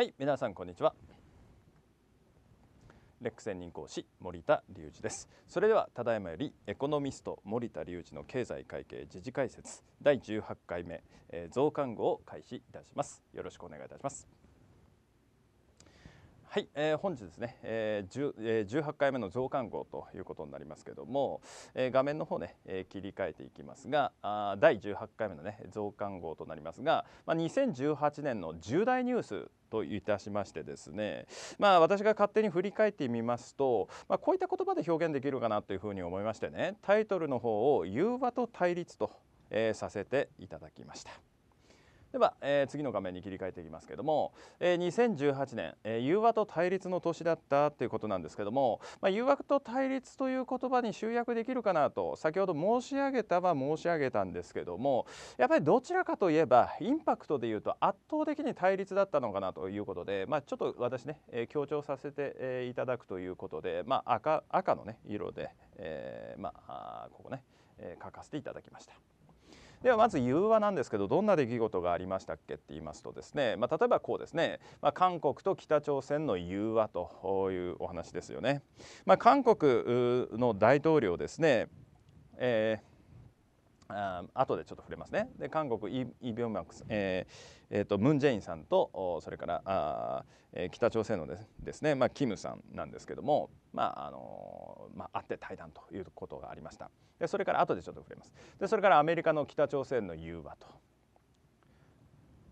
はい皆さんこんにちはレック専任講師森田隆二ですそれではただいまよりエコノミスト森田隆二の経済会計時事解説第18回目、えー、増刊号を開始いたしますよろしくお願いいたしますはい、えー、本日ですね、えーえー、18回目の増刊号ということになりますけども、えー、画面の方ね、えー、切り替えていきますがあ第18回目のね増刊号となりますが、まあ、2018年の重大ニュースといたしましてですねまあ私が勝手に振り返ってみますと、まあ、こういった言葉で表現できるかなというふうに思いましてねタイトルの方を「融和と対立と」と、えー、させていただきました。では、えー、次の画面に切り替えていきますけれども、えー、2018年、えー、融和と対立の年だったということなんですけども、まあ、融和と対立という言葉に集約できるかなと先ほど申し上げたは申し上げたんですけどもやっぱりどちらかといえばインパクトでいうと圧倒的に対立だったのかなということで、まあ、ちょっと私ね、えー、強調させて、いただくということで、まあ赤、赤赤の、ね、色で、えーまあ、ここね、えー、書かせていただきました。ではまず融和なんですけどどんな出来事がありましたっけって言いますとですね、まあ、例えばこうですね、まあ、韓国と北朝鮮の融和というお話ですよね。まあ、韓国の大統領ですね、えーあ後でちょっと触れますねで韓国イ・イ・ビョンマクス、えーえーと、ムン・ジェインさんとそれからあ、えー、北朝鮮のですですね、まあ、キムさんなんですけども、まああのー、まあ、会って対談ということがありましたでそれから後でちょっと触れますでそれからアメリカの北朝鮮の融和と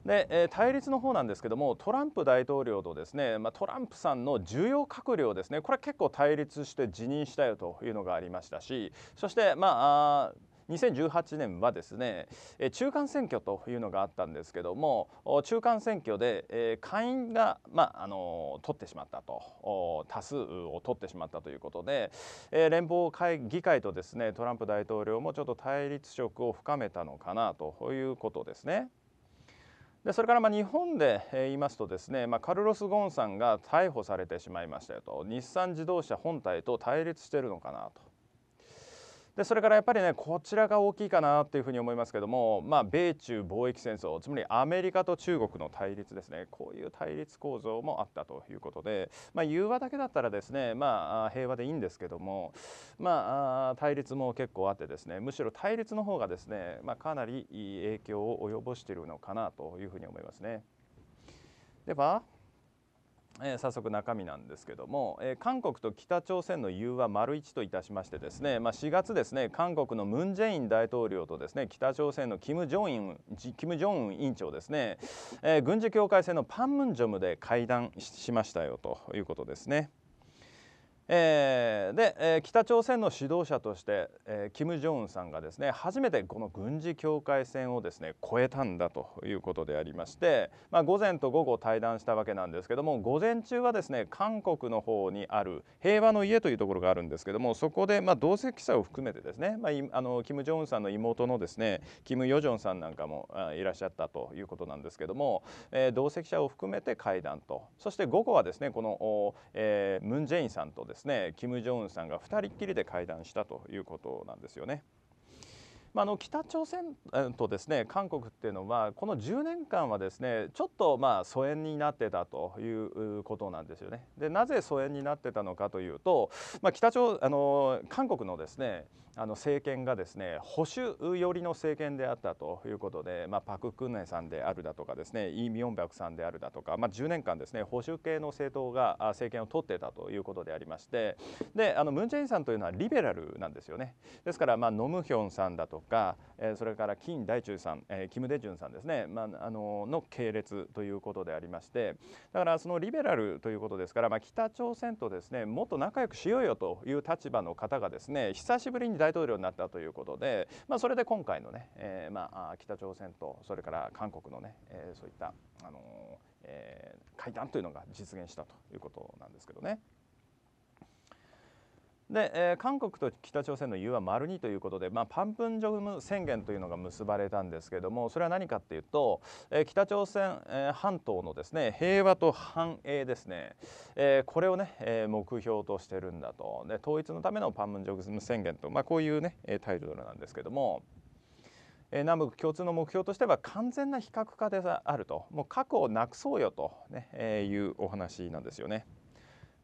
で、えー、対立の方なんですけどもトランプ大統領とですね、まあ、トランプさんの重要閣僚ですねこれ結構対立して辞任したよというのがありましたしそして、まあ、あ2018年はですね中間選挙というのがあったんですけども中間選挙で下院が、まあ、あの取ってしまったと多数を取ってしまったということで連邦会議会とですねトランプ大統領もちょっと対立色を深めたのかなということですね。でそれからま日本で言いますとですね、まカルロス・ゴーンさんが逮捕されてしまいましたよと日産自動車本体と対立しているのかなとでそれからやっぱりねこちらが大きいかなというふうに思いますけども、まあ、米中貿易戦争つまりアメリカと中国の対立ですねこういう対立構造もあったということで、まあ、融和だけだったらですね、まあ、平和でいいんですけども、まあ、対立も結構あってですねむしろ対立の方がですね、まあ、かなり影響を及ぼしているのかなというふうに思いますね。ではえー、早速中身なんですけども、えー、韓国と北朝鮮の融和丸一といたしましてですね、まあ、4月ですね韓国のムン・ジェイン大統領とですね北朝鮮のキム・ジョンインキム・ジョンウン委員長ですね、えー、軍事境界線のパンムンジョムで会談しましたよということですね。えー、で、えー、北朝鮮の指導者として、えー、キム・ジョンウンさんがですね初めてこの軍事境界線をですね越えたんだということでありまして、まあ、午前と午後対談したわけなんですけども午前中はですね韓国の方にある平和の家というところがあるんですけどもそこで、まあ、同席者を含めてですね、まあ、あのキム・ジョンウンさんの妹のですねキム・ヨジョンさんなんかもいらっしゃったということなんですけども、えー、同席者を含めて会談とそして午後はですねこのムン・ジェインさんとですねですねキム・ジョンウンさんが2人っきりで会談したということなんですよね。まあ、の北朝鮮とですね韓国っていうのはこの10年間はですねちょっとまあ疎遠になってたということなんですよね。でなぜ疎遠になってたのかというと、まあ、北朝あの韓国のですねあの政権がですね保守寄りの政権であったということで、まあ、パク・クンネさんであるだとかですねイ・ミョンバクさんであるだとか、まあ、10年間ですね保守系の政党が政権を取ってたということでありましてであのムン・ジェインさんというのはリベラルなんですよね。ですから、まあ、ノムヒョンさんだととか、えそれから金大中さん、えキム・デジュンさんですね、まあ、あのの系列ということでありましてだからそのリベラルということですから、まあ、北朝鮮とですねもっと仲良くしようよという立場の方がですね久しぶりに大統領になったということで、まあ、それで今回のね、えー、まあ、北朝鮮とそれから韓国のね、えー、そういった、あのーえー、会談というのが実現したということなんですけどね。で、えー、韓国と北朝鮮の融和丸2ということで、まあ、パンプンジョム宣言というのが結ばれたんですけどもそれは何かっていうと、えー、北朝鮮、えー、半島のですね平和と繁栄ですね、えー、これをね、えー、目標としてるんだとで統一のためのパンプンジョム宣言と、まあ、こういうねタイトルなんですけども。え南北共通の目標としては完全な非核化であるともう核をなくそうよとね、ねえー、いうお話なんですよね。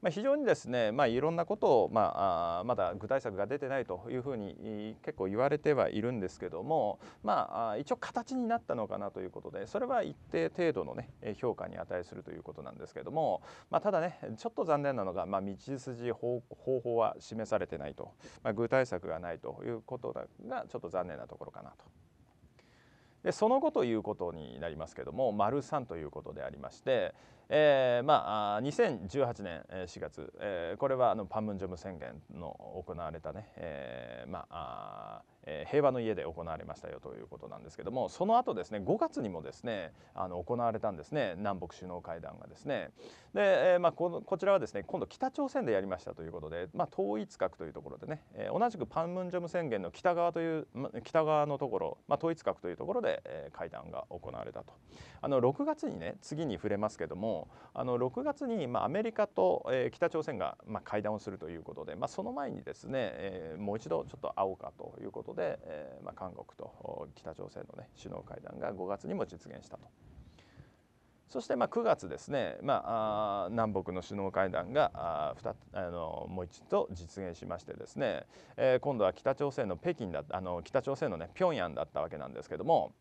まあ、非常にですね、まあ、いろんなことを、まあ、まだ具体策が出てないというふうに結構言われてはいるんですけども、まあ、一応形になったのかなということでそれは一定程度の、ね、評価に値するということなんですけども、まあ、ただねちょっと残念なのが、まあ、道筋方法は示されてないと、まあ、具体策がないということがちょっと残念なところかなと。でその後ということになりますけども丸3ということでありまして、えーまあ、2018年4月、えー、これはあのパンムンジョム宣言の行われたね、えーまあ、え平和の家で行われましたよということなんですけどもその後ですね5月にもですねあの行われたんですね南北首脳会談がですねで、えまあ、ここちらはですね今度北朝鮮でやりましたということで、まあ、統一核というところでね、え同じくパンムンジョム宣言の北側という、ま、北側のところ、まあ、統一核というところで、え会談が行われたとあの6月にね次に触れますけどもあの6月に、まアメリカと、え北朝鮮が、ま会談をするということで、まその前にですね、えもう一度ちょっと会おうかということでで、えーまあ、韓国と北朝鮮の、ね、首脳会談が5月にも実現したと。そしてまあ9月ですね、まあ、あ南北の首脳会談がああのもう一度実現しましてですね、えー、今度は北朝鮮の北京だあの北朝鮮のね平壌だったわけなんですけども、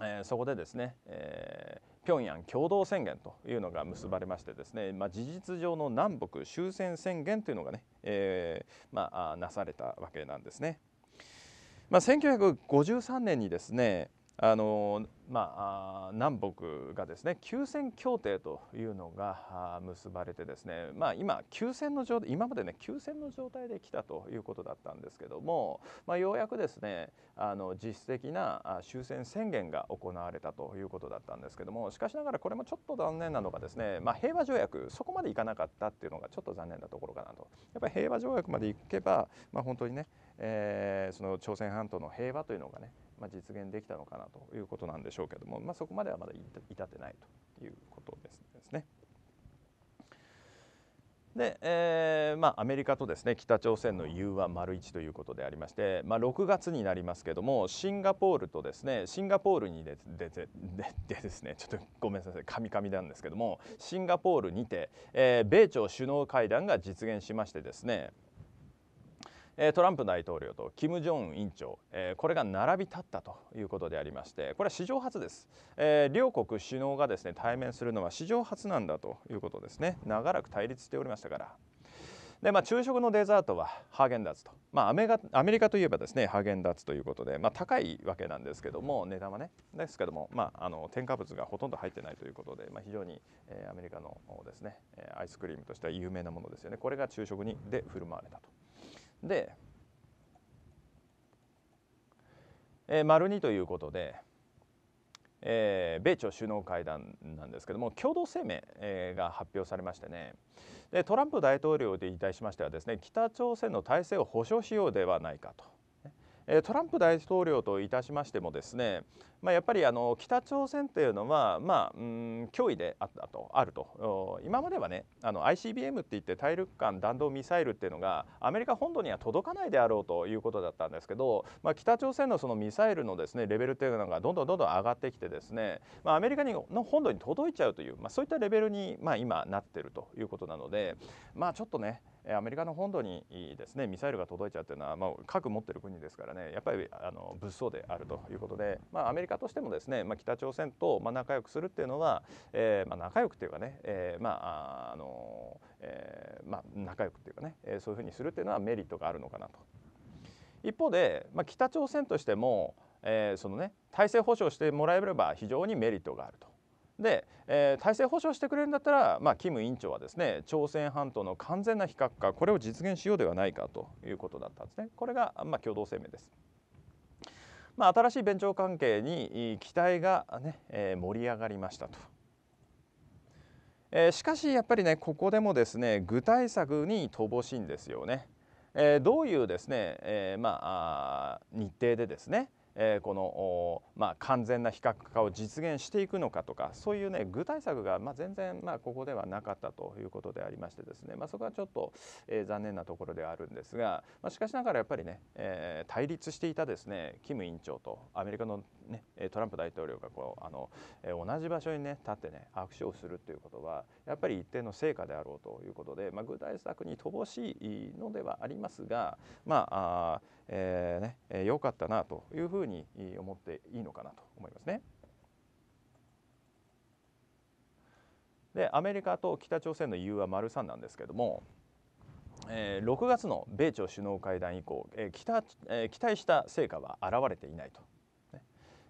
えー、そこでですね、えー、平壌共同宣言というのが結ばれましてですね、まあ、事実上の南北終戦宣言というのがね、えーまあ、なされたわけなんですね。まあ、1953年にですねあのまあ、南北がですね休戦協定というのが結ばれてですね、まあ、今休戦の状態今までね休戦の状態で来たということだったんですけども、まあ、ようやくですねあの実質的な終戦宣言が行われたということだったんですけどもしかしながらこれもちょっと残念なのがですね、まあ、平和条約そこまでいかなかったっていうのがちょっと残念なところかなとやっぱり平和条約までいけば、まあ、本当にねえー、その朝鮮半島の平和というのがね、まあ、実現できたのかなということなんでしょうけども、まあ、そこまではまだ至ってないということですね。で、えーまあ、アメリカとですね北朝鮮の融和丸一ということでありまして、まあ、6月になりますけどもシンガポールとですねシンガポールにででででですねちょっとごめんなさいかみかみなんですけどもシンガポールにて、えー、米朝首脳会談が実現しましてですねトランプ大統領とキム・ジョン委員長、これが並び立ったということでありましてこれは史上初です、両国首脳がですね対面するのは史上初なんだということですね長らく対立しておりましたから。でまあ、昼食のデザートはハーゲンダッツと、まあ、アメアメリカといえばですねハーゲンダッツということで、まあ、高いわけなんですけども値段はねですけども、まあ、あの添加物がほとんど入ってないということで、まあ、非常に、えアメリカのですねアイスクリームとしては有名なものですよねこれが昼食にで振る舞われたと。で、えー、丸2ということで、えー、米朝首脳会談なんですけども共同声明、えー、が発表されましてねでトランプ大統領でいたしましてはですね北朝鮮の体制を保障しようではないかとトランプ大統領といたしましてもですね、まあ、やっぱりあの北朝鮮というのは、まあ、うん脅威であったとあると今まではねあの ICBM っていって大陸間弾道ミサイルっていうのがアメリカ本土には届かないであろうということだったんですけど、まあ、北朝鮮のそのミサイルのですねレベルっていうのがどんどんどんどん上がってきてですね、まあ、アメリカの本土に届いちゃうという、まあ、そういったレベルに、まあ、今なってるということなので、まあ、ちょっとねアメリカの本土にですねミサイルが届いちゃうというのは、まあ、核持っている国ですからねやっぱりあの物騒であるということで、まあ、アメリカとしてもですね、まあ、北朝鮮とまあ仲良くするっていうのは、えー、まあ仲良くっていうかね、えー、まああの、えー、まあ仲良くっていうかね、えそういうふうにするっていうのはメリットがあるのかなと。一方で、まあ、北朝鮮としても、えー、そのね体制保障してもらえれば非常にメリットがあると。で、えー、体制保障してくれるんだったら、まあ、キム委員長はですね朝鮮半島の完全な非核化これを実現しようではないかということだったんですねこれが、まあ、共同声明です。まあ、新しい弁長関係に期待がね、えー、盛り上がりましたと。えしかしやっぱりねここでもですね具体策に乏しいんですよね。えー、どういうですね、えー、まあ日程でですね、えこの、まあ、完全な非核化を実現していくのかとかそういう、ね、具体策が、まあ、全然、まあ、ここではなかったということでありましてですね、まあ、そこはちょっと、え残念なところではあるんですが、まあ、しかしながらやっぱりね、え対立していたですねキム委員長とアメリカの、ね、トランプ大統領がこうあの、え同じ場所に、ね、立って、ね、握手をするということはやっぱり一定の成果であろうということで、まあ、具体策に乏しいのではありますが、まあ、あえー、ね、良かったなというふうに思っていいのかなと思いますね。でアメリカと北朝鮮の融和丸3なんですけども、えー、6月の米朝首脳会談以降、えー、期待した成果は現れていないと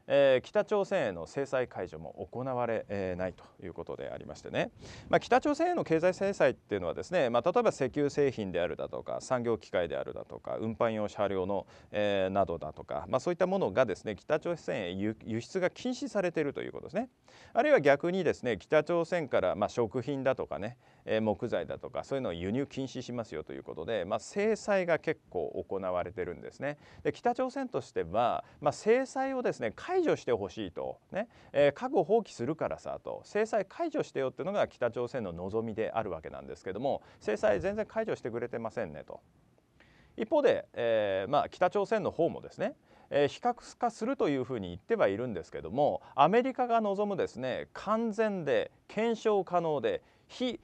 えー、北朝鮮への制裁解除も行われ、えー、ないということでありましてね、まあ、北朝鮮への経済制裁っていうのはですね、まあ、例えば石油製品であるだとか産業機械であるだとか運搬用車両の、えー、などだとか、まあ、そういったものがですね北朝鮮へ輸出が禁止されているということですねあるいは逆にですね北朝鮮から、まあ、食品だとかね、木材だとかそういうのを輸入禁止しますよということで、まあ、制裁が結構行われてるんですね。で北朝鮮としては、まあ、制裁をですね解除してほしいと、ねえー、核を放棄するからさと制裁解除してよっていうのが北朝鮮の望みであるわけなんですけども制裁全然解除してくれてませんねと。一方で、えーまあ、北朝鮮の方もですね、えー、非核化するというふうに言ってはいるんですけどもアメリカが望むですね完全で検証可能で非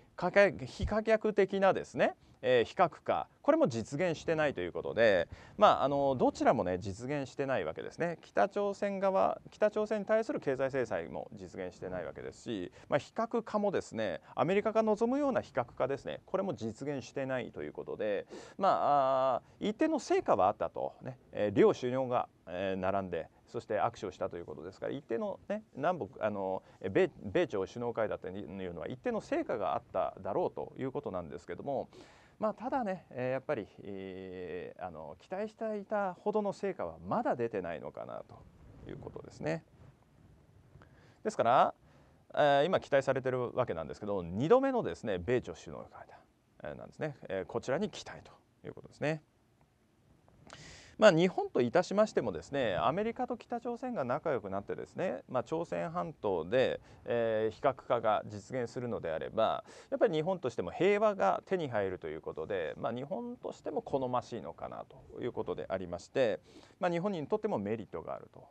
非可逆的なですね、えー、非核化これも実現してないということで、まあ、あのどちらも、ね、実現してないわけですね北朝鮮側北朝鮮に対する経済制裁も実現してないわけですし、まあ、非核化もですねアメリカが望むような非核化ですねこれも実現してないということで、まあ、あ一定の成果はあったとね、ねえー、両首脳が、えー、並んでそして握手をしたということですから一定の、ね、南北あの米米朝首脳会談というのは一定の成果があっただろうということなんですけども。まあ、ただね、やっぱり、えー、あの期待していたほどの成果はまだ出てないのかなということですね。ですから、えー、今期待されてるわけなんですけど2度目のですね米朝首脳会談なんですね、えー、こちらに期待ということですね。まあ、日本といたしましてもですねアメリカと北朝鮮が仲良くなってですね、まあ、朝鮮半島で、えー、非核化が実現するのであればやっぱり日本としても平和が手に入るということで、まあ、日本としても好ましいのかなということでありまして、まあ、日本にとってもメリットがあると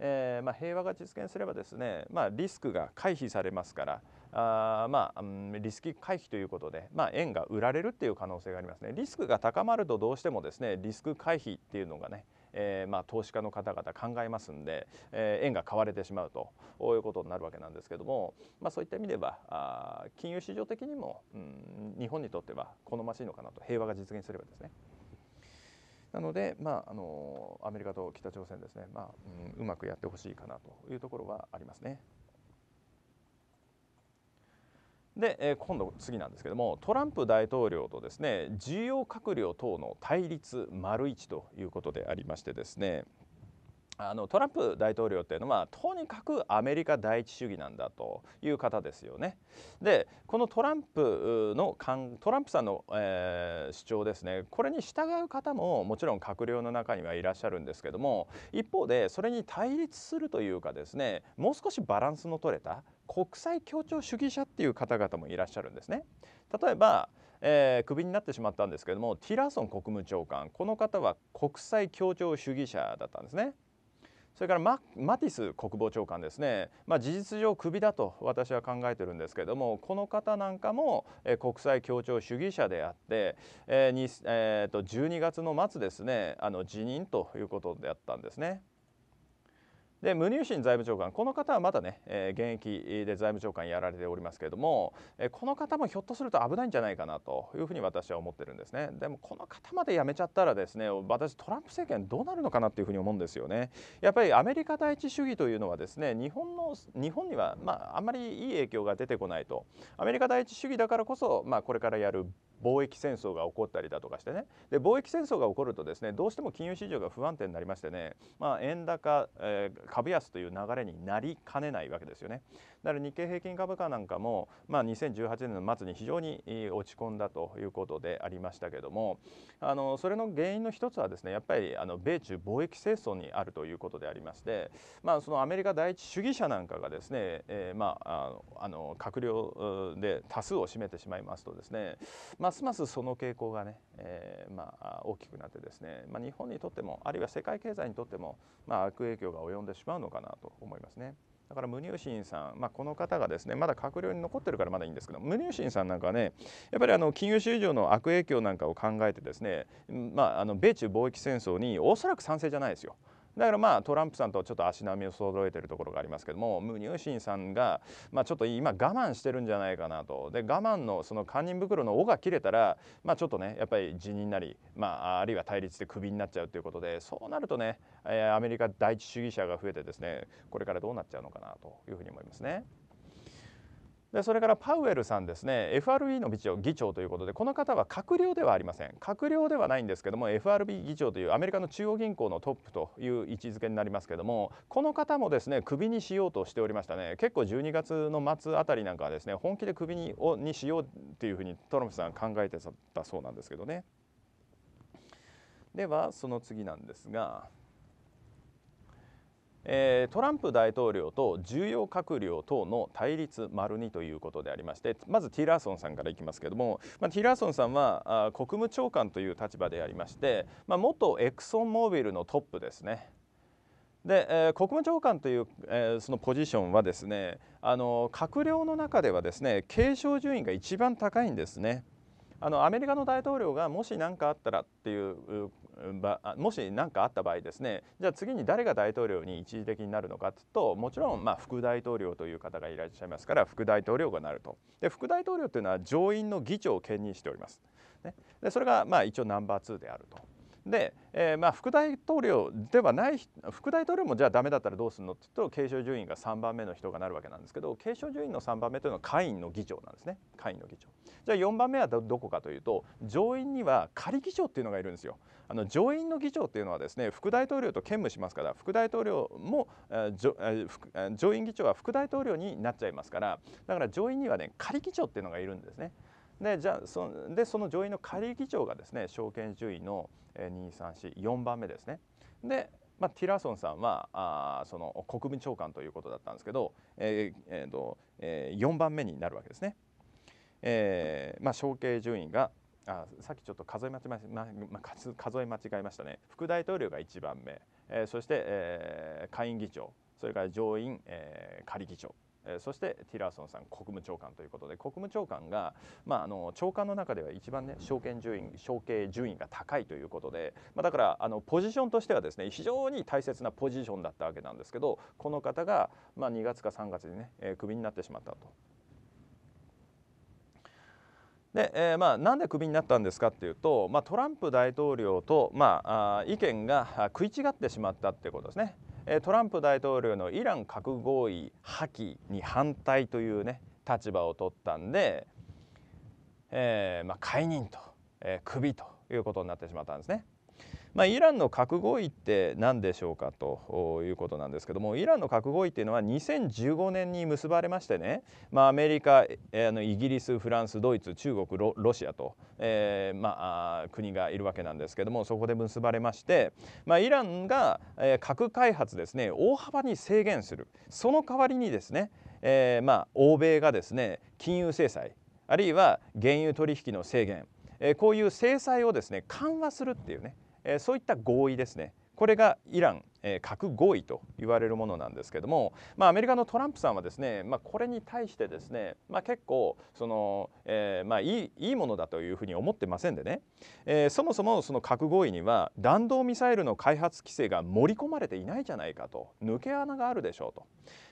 えーまあ、平和が実現すればですね、まあ、リスクが回避されますからあ、まあ、リスク回避ということで、まあ、円が売られるっていう可能性がありますねリスクが高まるとどうしてもですねリスク回避っていうのがねえーまあ、投資家の方々考えますんで、えー、円が買われてしまうとこういうことになるわけなんですけども、まあ、そういった意味ではあ金融市場的にも、うん、日本にとっては好ましいのかなと平和が実現すればですね。なので、まあ、あのアメリカと北朝鮮ですね、まあうん、うまくやってほしいかなというところはありますね。で、えー、今度次なんですけどもトランプ大統領とですね重要閣僚等の対立丸一ということでありましてですねあのトランプ大統領っていうのはとにかくアメリカ第一主義なんだという方ですよね。でこのトランプのトランプさんの、えー、主張ですねこれに従う方ももちろん閣僚の中にはいらっしゃるんですけども一方でそれに対立するというかですねもう少しバランスの取れた国際協調主義者っていう方々もいらっしゃるんですね。例えばえー、クビになってしまったんですけどもティラソン国務長官この方は国際協調主義者だったんですね。それからママティス国防長官ですね、まあ、事実上クビだと私は考えてるんですけどもこの方なんかも、え国際協調主義者であって、えーにえーと、と12月の末ですねあの辞任ということであったんですね。でムニューシン財務長官この方はまだね、えー、現役で財務長官やられておりますけれども、えー、この方もひょっとすると危ないんじゃないかなというふうに私は思ってるんですねでもこの方まで辞めちゃったらですね私トランプ政権どうなるのかなっていうふうに思うんですよねやっぱりアメリカ第一主義というのはですね日本の日本にはまああんまりいい影響が出てこないとアメリカ第一主義だからこそまあこれからやる貿易戦争が起こったりだとかしてねで貿易戦争が起こるとですねどうしても金融市場が不安定になりましてね、まあ、円高、えー、株安という流れになりかねないわけですよねだから日経平均株価なんかも、まあ、2018年の末に非常に落ち込んだということでありましたけどもあのそれの原因の一つはですねやっぱりあの米中貿易戦争にあるということでありまして、まあ、そのアメリカ第一主義者なんかがですね、えー、まああの閣僚で多数を占めてしまいますとですね、まあますますその傾向がね、えー、まあ、大きくなってですね、まあ、日本にとってもあるいは世界経済にとっても、まあ、悪影響が及んでしまうのかなと思いますね。だからムニューシンさん、まあ、この方がですねまだ閣僚に残ってるからまだいいんですけどムニューシンさんなんかはねやっぱりあの金融市場の悪影響なんかを考えてですね、まあ、あの米中貿易戦争におそらく賛成じゃないですよ。だからまあトランプさんとちょっと足並みを揃えてるところがありますけどもムニューシンさんが、まあ、ちょっと今我慢してるんじゃないかなとで我慢のその堪忍袋の尾が切れたら、まあ、ちょっとねやっぱり辞任なり、まあ、あるいは対立でクビになっちゃうということでそうなるとね、えアメリカ第一主義者が増えてですねこれからどうなっちゃうのかなというふうに思いますね。でそれからパウエルさんですね FRB の議長議長ということでこの方は閣僚ではありません閣僚ではないんですけども FRB 議長というアメリカの中央銀行のトップという位置づけになりますけどもこの方もですねクビにしようとしておりましたね結構12月の末あたりなんかはですね本気でクビにをにしようっていうふうにトランプさん考えてたそうなんですけどねではその次なんですがえー、トランプ大統領と重要閣僚等の対立丸2ということでありましてまずティラーソンさんからいきますけれども、まあ、ティラーソンさんはあ国務長官という立場でありまして、まあ、元エクソンモービルのトップですね。で、えー、国務長官という、えー、そのポジションはですねあの閣僚の中ではですね継承順位が一番高いんですね。あのアメリカの大統領がもし何かあったらっていうもし何かあった場合ですねじゃあ次に誰が大統領に一時的になるのかというともちろんま副大統領という方がいらっしゃいますから副大統領がなるとで副大統領というのは上院の議長を兼任しております、ね、でそれがまあ一応ナンバー2であるとで、えー、まあ副大統領ではない副大統領もじゃあダメだったらどうするのって言うと継承順位が3番目の人がなるわけなんですけど継承順位の3番目というのは下院の議長なんですね下院の議長じゃあ4番目はどこかというと上院には仮議長っていうのがいるんですよあの上院の議長っていうのはですね副大統領と兼務しますから副大統領も、えー、上院議長は副大統領になっちゃいますからだから上院にはね仮議長っていうのがいるんですねでじゃあそでその上院の仮議長がですね証券順位の2344番目ですね。で、まあ、ティラソンさんはあその国務長官ということだったんですけど、えーえーとえー、4番目になるわけですね。えーまあ、承継順位があさっきちょっと数え間違え、まま、数え間違えましたね副大統領が1番目、えー、そして、えー、下院議長それから上院、えー、仮議長そしてティラーソンさん国務長官ということで国務長官が、まあ、あの長官の中では一番ね証券順位承継順位が高いということで、まあ、だからあのポジションとしてはですね非常に大切なポジションだったわけなんですけどこの方が、まあ、2月か3月にね、えー、クビになってしまったと。でえーまあ、なんでクビになったんですかっていうと、まあ、トランプ大統領と、まあ、あ意見が食い違ってしまったっていうことですね。トランプ大統領のイラン核合意破棄に反対というね立場を取ったんで、えー、まあ、解任と、えー、クビということになってしまったんですね。まあ、イランの核合意って何でしょうかということなんですけどもイランの核合意っていうのは2015年に結ばれましてね、まあ、アメリカ、えのイギリスフランスドイツ中国ロシアと、えー、まあ、国がいるわけなんですけどもそこで結ばれまして、まあ、イランが、え核開発ですね大幅に制限するその代わりにですね、えー、まあ、欧米がですね金融制裁あるいは原油取引の制限、えー、こういう制裁をですね緩和するっていうねそういった合意ですねこれがイランえ核合意と言われるものなんですけども、まあ、アメリカのトランプさんはですね、まあ、これに対してですね、まあ、結構その、えー、まあ、いいいいものだというふうに思ってませんでね、えー、そもそもその核合意には弾道ミサイルの開発規制が盛り込まれていないじゃないかと抜け穴があるでしょうと、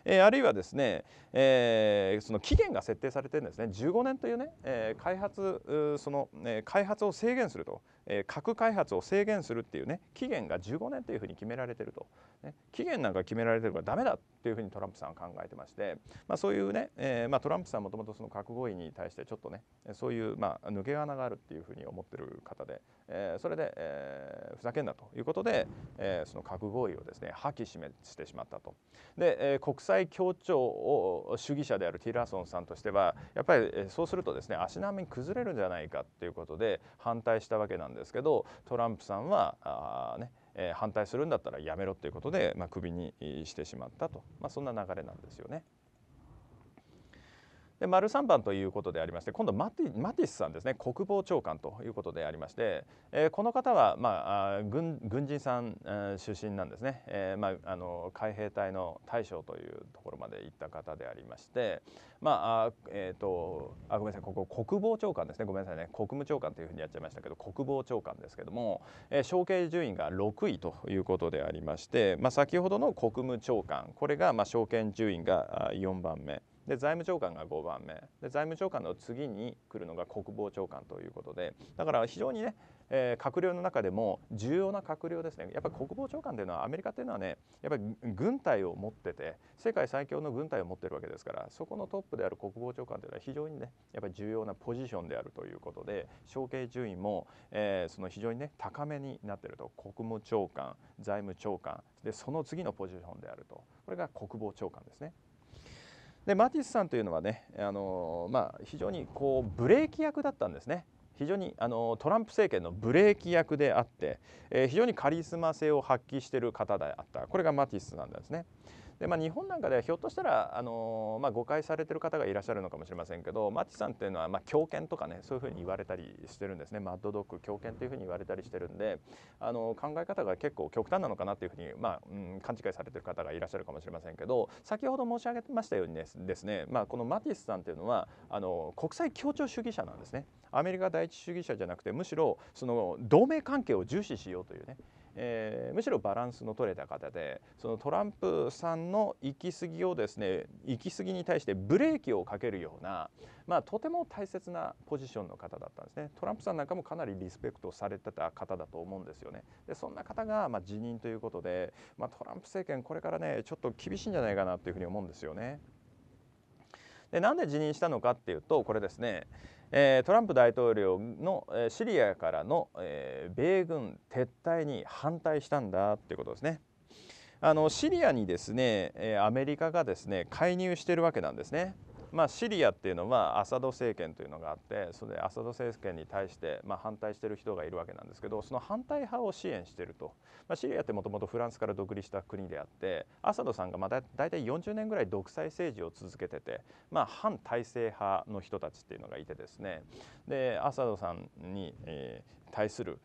えー、あるいはですね、えその期限が設定されてるんですね15年というね、え開発その、え開発を制限すると、え核開発を制限するっていうね期限が15年というふうに決められてると。ね、期限なんか決められてるからダメだっていうふうにトランプさんは考えてまして、まあ、そういうね、えーまあ、トランプさんもともとその核合意に対してちょっとねそういう、まあ、抜け穴があるっていうふうに思ってる方で、えー、それで、えー、ふざけんなということで、えー、その核合意をですね破棄してしまったと。で、えー、国際協調を主義者であるティラーソンさんとしてはやっぱり、えそうするとですね足並み崩れるんじゃないかっていうことで反対したわけなんですけどトランプさんはあねえ反対するんだったらやめろということで、まあ、クビにしてしまったと、まあ、そんな流れなんですよね。で丸3番ということでありまして今度マティスさんですね国防長官ということでありまして、えー、この方は、まあ、軍軍人さん、えー、出身なんですね、えーまあ、あの海兵隊の大将というところまで行った方でありまして、まあえーと、あごめんなさいここ国防長官ですねごめんなさいね国務長官というふうにやっちゃいましたけど国防長官ですけども、えー、承継順位が6位ということでありまして、まあ、先ほどの国務長官これが、まあ、承継順位が4番目。で財務長官が5番目で財務長官の次に来るのが国防長官ということでだから非常にね、えー、閣僚の中でも重要な閣僚ですねやっぱり国防長官というのはアメリカというのはねやっぱり軍隊を持ってて世界最強の軍隊を持ってるわけですからそこのトップである国防長官というのは非常にねやっぱり重要なポジションであるということで承継順位も、えー、その非常にね高めになっていると国務長官財務長官でその次のポジションであるとこれが国防長官ですね。でマティスさんというのはね、あのまあ、非常にこうブレーキ役だったんですね。非常にあのトランプ政権のブレーキ役であって、えー、非常にカリスマ性を発揮している方であったこれがマティスなんですね。でまあ、日本なんかではひょっとしたらあの、まあ、誤解されてる方がいらっしゃるのかもしれませんけどマッチさんっていうのは、まあ、狂犬とかねそういうふうに言われたりしてるんですねマッドドッグ狂犬というふうに言われたりしてるんであの考え方が結構極端なのかなというふうに、まあうん、勘違いされてる方がいらっしゃるかもしれませんけど先ほど申し上げましたようにですね、まあ、このマティスさんっていうのはあの国際協調主義者なんですね。アメリカ第一主義者じゃなくてむしろその同盟関係を重視しようというねえー、むしろバランスの取れた方でそのトランプさんの行き過ぎをですね行き過ぎに対してブレーキをかけるような、まあ、とても大切なポジションの方だったんですねトランプさんなんかもかなりリスペクトされてた方だと思うんですよねでそんな方が、まあ、辞任ということで、まあ、トランプ政権これからねちょっと厳しいんじゃないかなというふうに思うんですよね。でなんで辞任したのかっていうとこれですね、えー、トランプ大統領のシリアからの、えー、米軍撤退に反対したんだってことですね。あのシリアにですねアメリカがですね介入してるわけなんですね。まあ、シリアっていうのはアサド政権というのがあってそれでアサド政権に対して、まあ、反対してる人がいるわけなんですけどその反対派を支援してると、まあ、シリアってもともとフランスから独立した国であってアサドさんがまだ大体40年ぐらい独裁政治を続けてて、まあ、反体制派の人たちっていうのがいてですねでアサドさんに、えー対する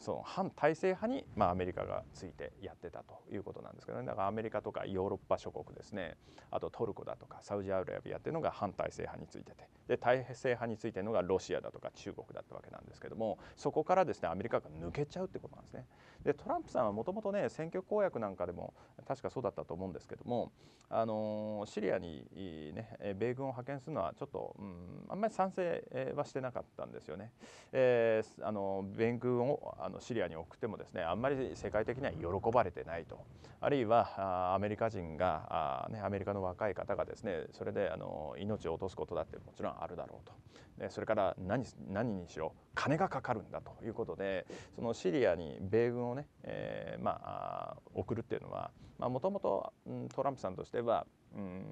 その反体制派に、まあ、アメリカがついてやってたということなんですけど、ね、だからアメリカとかヨーロッパ諸国ですねあとトルコだとかサウジアラビアっていうのが反体制派についててで体制派についてるのがロシアだとか中国だったわけなんですけどもそこからですねアメリカが抜けちゃうってことなんですね。でトランプさんはもともとね選挙公約なんかでも確かそうだったと思うんですけども、あのシリアに、ね、米軍を派遣するのはちょっと、うん、あんまり賛成はしてなかったんですよね。えーあのの米軍をあのシリアに送ってもですねあんまり世界的には喜ばれてないとあるいはアメリカ人があ、ね、アメリカの若い方がですねそれであの命を落とすことだってもちろんあるだろうとでそれから何何にしろ金がかかるんだということでそのシリアに米軍をね、えー、まあ、送るっていうのはもともとトランプさんとしてはうん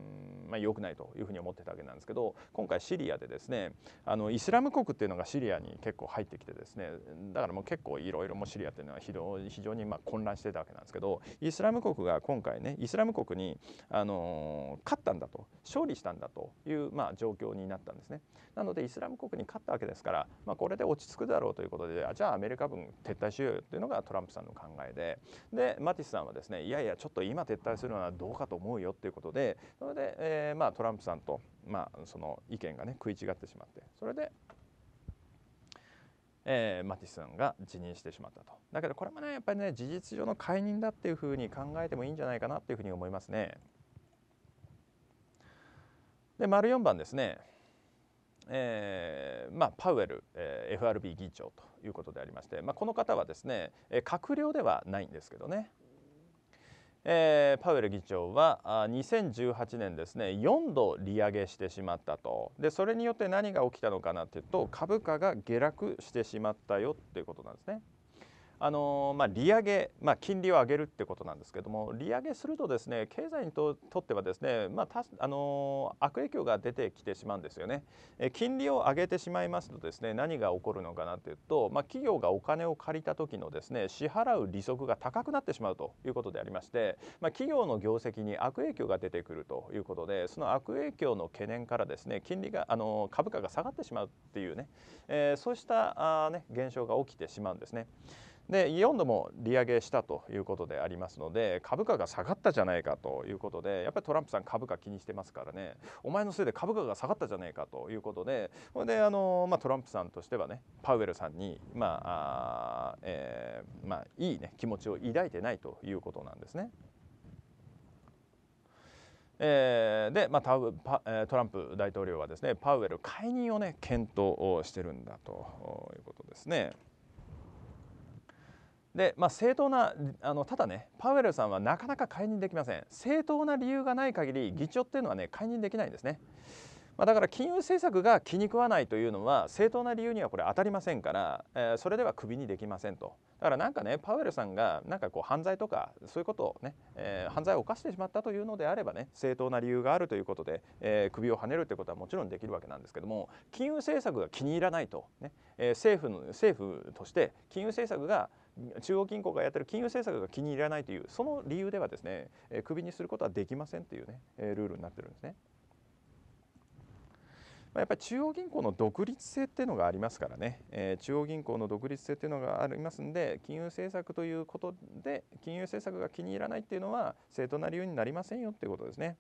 まあ、良くないというふうに思ってたわけなんですけど今回シリアでですねあのイスラム国っていうのがシリアに結構入ってきてですねだからもう結構いろいろもシリアっていうのは非常にまあ混乱してたわけなんですけどイスラム国が今回ねイスラム国に、あの勝ったんだと勝利したんだという、まあ、状況になったんですね。なのでイスラム国に勝ったわけですから、まあ、これで落ち着くだろうということでじゃあアメリカ軍撤退しようよというのがトランプさんの考えででマティスさんはですねいやいやちょっと今撤退するのはどうかと思うよということでそれで、えー、まあ、トランプさんと、まあ、その意見が、ね、食い違ってしまってそれで、えー、マティスさんが辞任してしまったとだけどこれもねやっぱりね事実上の解任だっていうふうに考えてもいいんじゃないかなっていうふうに思いますね。で丸4番ですね、えーまあ、パウエル、えー、FRB 議長ということでありまして、まあ、この方はですね閣僚ではないんですけどね、えー、パウエル議長は2018年ですね4度利上げしてしまったとでそれによって何が起きたのかなというと株価が下落してしまったよということなんですね。あのまあ、利上げ、まあ、金利を上げるってことなんですけども利上げするとですね経済にとってはですね、まあ、たあの悪影響が出てきてしまうんですよね。え金利を上げてしまいますとですね何が起こるのかなというと、まあ、企業がお金を借りた時のですね支払う利息が高くなってしまうということでありまして、まあ、企業の業績に悪影響が出てくるということでその悪影響の懸念からですね金利があの株価が下がってしまうっていうね、えー、そうしたあ、ね、現象が起きてしまうんですね。でイオンも利上げしたということでありますので株価が下がったじゃないかということでやっぱりトランプさん株価気にしてますからねお前のせいで株価が下がったじゃないかということでこれであの、まあ、トランプさんとしてはねパウエルさんに、まああえーまあ、いい、ね、気持ちを抱いてないということなんですね。えー、で、まあ、タウパトランプ大統領はですねパウエル解任をね検討してるんだということですね。で、まあ、正当なあのただねパウエルさんはなかなか解任できません正当な理由がない限り議長っていうのはね解任できないんですねまあ、だから金融政策が気に食わないというのは正当な理由にはこれ当たりませんから、えー、それではクビにできませんと。だからなんかねパウエルさんがなんかこう犯罪とかそういうことをね、えー、犯罪を犯してしまったというのであればね正当な理由があるということで、えー、首をはねるということはもちろんできるわけなんですけども金融政策が気に入らないとね、えー、政府の政府として金融政策が中央銀行がやってる金融政策が気に入らないというその理由ではですね、えー、首にすることはできませんというね、えー、ルールになってるんですね。やっぱり中央銀行の独立性っていうのがありますからね、えー、中央銀行の独立性っていうのがありますんで金融政策ということで金融政策が気に入らないっていうのは正当な理由になりませんよっていうことですね。やっ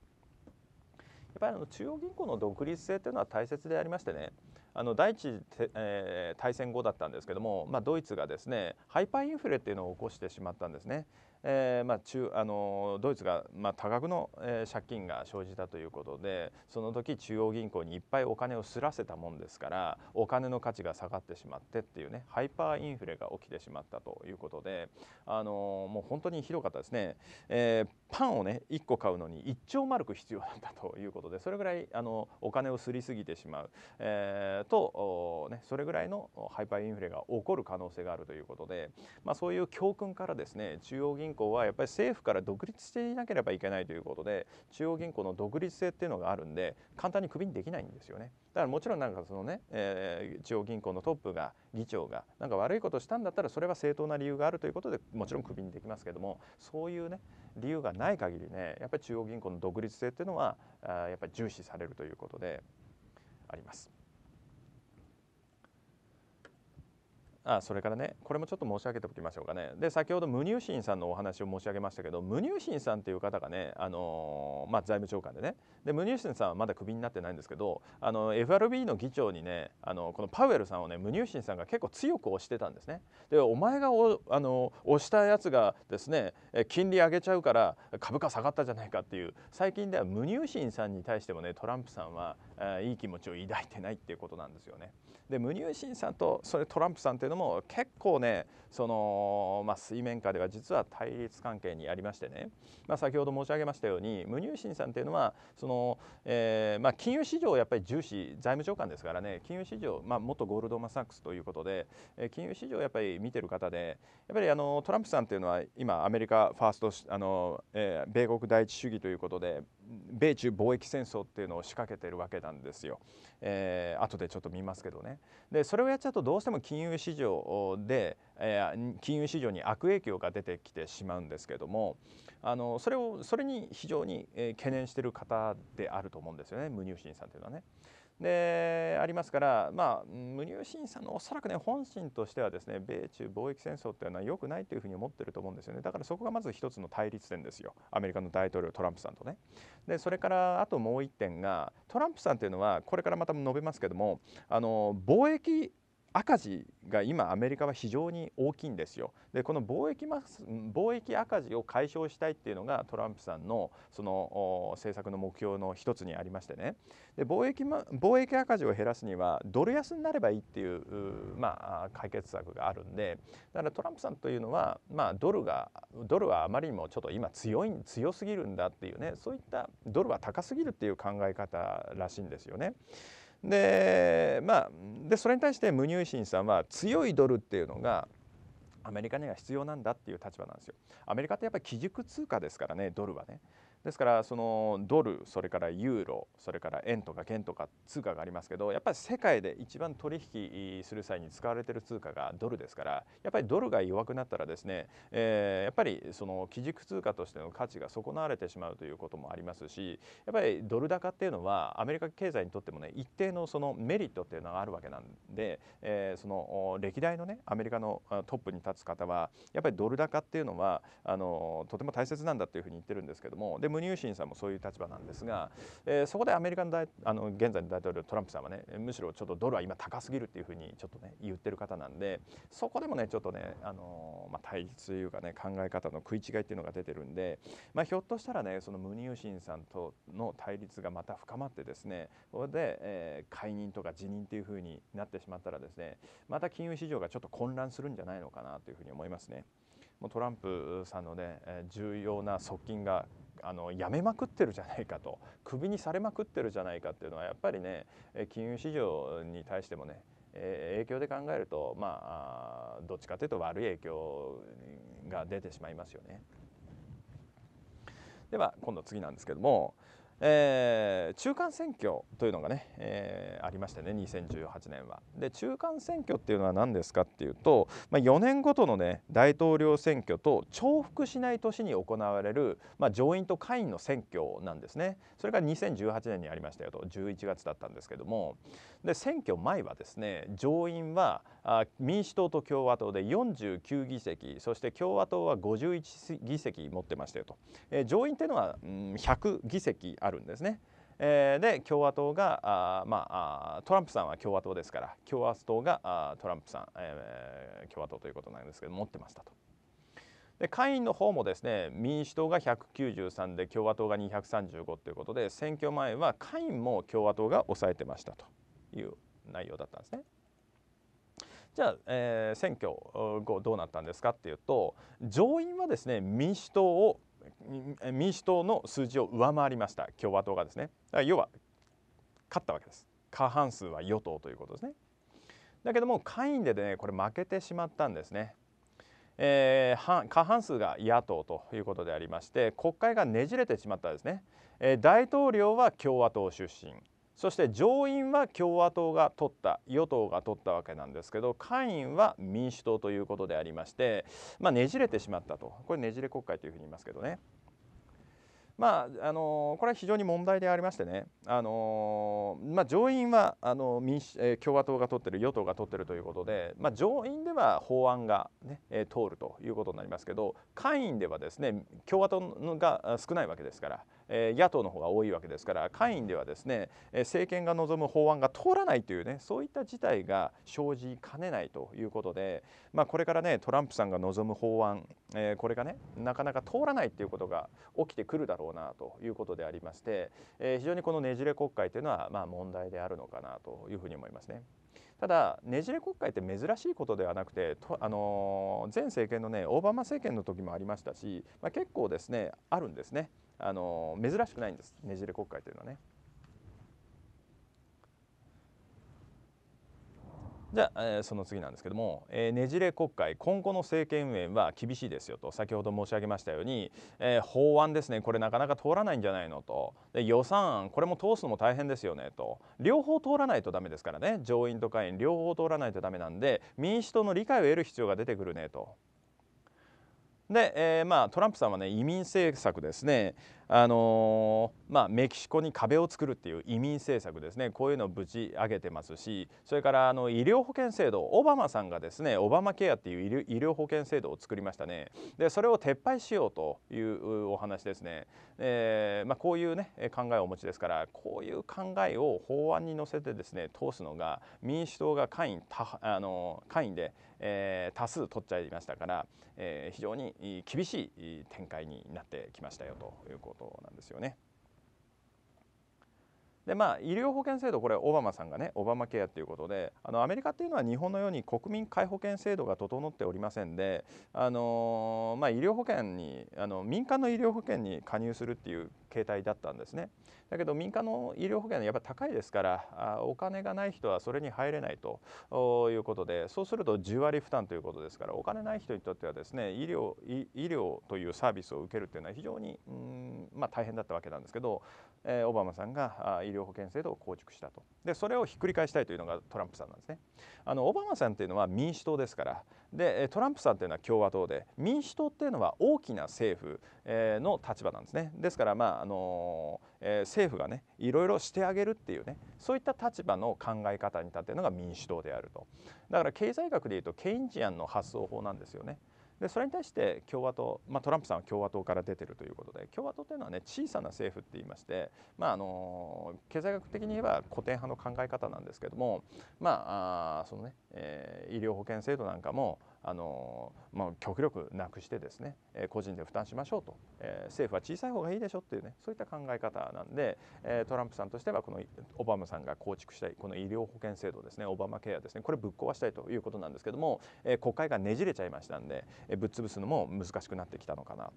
ぱりあの中央銀行の独立性というのは大切でありましてねあの第一次、えー、大戦後だったんですけども、まあ、ドイツがですねハイパーインフレっていうのを起こしてしまったんですねえーまあ、中あのドイツが、まあ、多額の、えー、借金が生じたということでその時中央銀行にいっぱいお金をすらせたもんですからお金の価値が下がってしまってっていうねハイパーインフレが起きてしまったということであのもう本当にひどかったですね、えー、パンをね1個買うのに1兆マルク必要だったということでそれぐらいあのお金をすりすぎてしまう、えー、と、ね、それぐらいのハイパーインフレが起こる可能性があるということで、まあ、そういう教訓からですね中央銀行銀行はやっぱり政府から独立していなければいけないということで中央銀行の独立性っていうのがあるんで簡単にクビにできないんですよねだからもちろんなんかそのね、えー、中央銀行のトップが議長がなんか悪いことしたんだったらそれは正当な理由があるということでもちろんクビにできますけどもそういうね理由がない限りねやっぱり中央銀行の独立性っていうのはあやっぱり重視されるということであります。あそれからねこれもちょっと申し上げておきましょうかねで先ほど無乳心さんのお話を申し上げましたけど無乳心さんという方がね、あのまあ、財務長官でねで無乳心さんはまだクビになってないんですけどあの FRB の議長にねあのこのパウエルさんをね無乳心さんが結構強く押してたんですねでお前がおあの押したやつがですね金利上げちゃうから株価下がったじゃないかっていう最近では無乳心さんに対してもねトランプさんは、あいい気持ちを抱いてないっていうことなんですよねで無乳心さんとそれトランプさんってども結構ねその、まあ、水面下では実は対立関係にありましてね、まあ、先ほど申し上げましたようにムニューシンさんというのはその、えーまあ、金融市場をやっぱり重視財務長官ですからね金融市場、まあ、元ゴールドマサックスということで、えー、金融市場をやっぱり見てる方でやっぱりあのトランプさんというのは今アメリカファーストあの、えー、米国第一主義ということで米中貿易戦争っていうのを仕掛けてるわけなんですよ、えー、後でちょっと見ますけどねでそれをやっちゃうとどうしても金融市場で、えー、金融市場に悪影響が出てきてしまうんですけどもあのそれをそれに非常に懸念してる方であると思うんですよねムニューシンさんというのはね。でありますから、まあ、無入審査のおそらく、ね、本心としてはですね米中貿易戦争というのは良くないというふうに思ってると思うんですよねだからそこがまず一つの対立点ですよアメリカの大統領トランプさんとね。でそれからあともう一点がトランプさんというのはこれからまた述べますけどもあの貿易赤字が今アメリカは非常に大きいんですよでこの貿易貿易赤字を解消したいっていうのがトランプさんのその政策の目標の一つにありましてねで貿易貿易赤字を減らすにはドル安になればいいっていうまあ、解決策があるんでだからトランプさんというのは、まあ、ドルがドルはあまりにもちょっと今強い強すぎるんだっていうねそういったドルは高すぎるっていう考え方らしいんですよね。でまあでそれに対してムニューシンさんは強いドルっていうのがアメリカには必要なんだっていう立場なんですよ。アメリカってやっぱり基軸通貨ですからねドルはね。ですからそのドルそれからユーロそれから円とか元とか通貨がありますけどやっぱり世界で一番取引する際に使われている通貨がドルですからやっぱりドルが弱くなったらですね、えー、やっぱりその基軸通貨としての価値が損なわれてしまうということもありますしやっぱりドル高っていうのはアメリカ経済にとってもね一定のそのメリットっていうのがあるわけなんで、えー、その歴代のねアメリカのトップに立つ方はやっぱりドル高っていうのはあのとても大切なんだっていうふうに言ってるんですけどもでムニューシンさんもそういう立場なんですが、えー、そこでアメリカの大あの現在の大統領トランプさんはねむしろちょっとドルは今高すぎるっていうふうにちょっとね言ってる方なんでそこでもねちょっとね、あのまあ、対立というかね考え方の食い違いっていうのが出てるんで、まあ、ひょっとしたらねそのムニューシンさんとの対立がまた深まってですねこれで、えー、解任とか辞任っていうふうになってしまったらですねまた金融市場がちょっと混乱するんじゃないのかなというふうに思いますね。もうトランプさんのね重要な側近があのやめまくってるじゃないかと クビにされまくってるじゃないかっていうのはやっぱりね金融市場に対してもね影響で考えるとまあどっちかというと悪い影響が出てしまいますよね。では今度次なんですけども、えー、中間選挙というのがね、えー、ありましてね2018年は。で中間選挙っていうのは何ですかっていうと、まあ、4年ごとのね大統領選挙と重複しない年に行われる、まあ、上院と下院の選挙なんですね。それが2018年にありましたよと11月だったんですけどもで選挙前はですね上院は、民主党と共和党で49議席そして共和党は51議席持ってましたよと、えー、上院というのは、うん、100議席あるんですね。えー、で共和党があ、まあ、トランプさんは共和党ですから共和党があトランプさん、えー、共和党ということなんですけど持ってましたと。で下院の方もですね民主党が193で共和党が235ということで選挙前は下院も共和党が抑えてましたという内容だったんですね。じゃあ、えー、選挙後どうなったんですかっていうと上院はですね民主党を民主党の数字を上回りました共和党がですね要は勝ったわけです過半数は与党ということですねだけども下院でねこれ負けてしまったんですね、えー、過半数が野党ということでありまして国会がねじれてしまったですね、えー、大統領は共和党出身そして上院は共和党が取った与党が取ったわけなんですけど下院は民主党ということでありまして、まあ、ねじれてしまったとこれねじれ国会というふうに言いますけどね。まああのこれは非常に問題でありましてね、あのまあ、上院はあの民主、え共和党が取っている与党が取っているということで、まあ、上院では法案がね、え通るということになりますけど下院ではですね共和党が少ないわけですから。野党の方が多いわけですから下院ではですね政権が望む法案が通らないというねそういった事態が生じかねないということで、まあ、これからねトランプさんが望む法案、えこれがねなかなか通らないということが起きてくるだろうなということでありまして、え非常にこのねじれ国会というのはまあ問題であるのかなというふうに思いますね。ただねじれ国会って珍しいことではなくてと、あの前政権のねオバマ政権の時もありましたし、まあ、結構ですねあるんですね。あの珍しくないんですねじれ国会というのはね。じゃあ、えー、その次なんですけども、えー、ねじれ国会今後の政権運営は厳しいですよと先ほど申し上げましたように、えー、法案ですねこれなかなか通らないんじゃないのとで予算案これも通すのも大変ですよねと両方通らないとダメですからね上院と下院両方通らないとダメなんで民主党の理解を得る必要が出てくるねと。で、えー、まあ、トランプさんは、ね、移民政策ですね、あのー、まあ、メキシコに壁を作るっていう移民政策ですねこういうのをぶち上げてますしそれからあの医療保険制度オバマさんがですねオバマケアっていう医療保険制度を作りましたねでそれを撤廃しようというお話ですね、えー、まあ、こういうね考えをお持ちですからこういう考えを法案に載せてですね通すのが民主党が下院あの下院で、えー、多数取っちゃいましたから、え非常に厳しい展開になってきましたよということことなんですよね。でまあ、医療保険制度これオバマさんがねオバマケアということであのアメリカっていうのは日本のように国民皆保険制度が整っておりませんで、あのー、まあ、医療保険にあの民間の医療保険に加入するっていう形態だったんですねだけど民間の医療保険はやっぱ高いですからあお金がない人はそれに入れないということでそうすると10割負担ということですからお金ない人にとってはですね医療医療というサービスを受けるっていうのは非常にうん、まあ、大変だったわけなんですけど、えー、オバマさんが医療医療保険制度を構築したとでそれをひっくり返したいというのがトランプさんなんですねあのオバマさんというのは民主党ですからでトランプさんというのは共和党で民主党っていうのは大きな政府の立場なんですねですからまああの、えー、政府がねいろいろしてあげるっていうねそういった立場の考え方に立っているのが民主党であるとだから経済学でいうとケインジアンの発想法なんですよねでそれに対して共和党、まあ、トランプさんは共和党から出てるということで共和党というのは、ね、小さな政府って言いまして、まあ、あの経済学的に言えば古典派の考え方なんですけども、まあ、あそのねえー、医療保険制度なんかもあの、まあ、極力なくしてですね、え個人で負担しましょうと、え政府は小さい方がいいでしょっていうねそういった考え方なんで、えトランプさんとしてはこのオバマさんが構築したいこの医療保険制度ですねオバマケアですねこれぶっ壊したいということなんですけども、え国会がねじれちゃいましたんで、えぶっ潰すのも難しくなってきたのかなと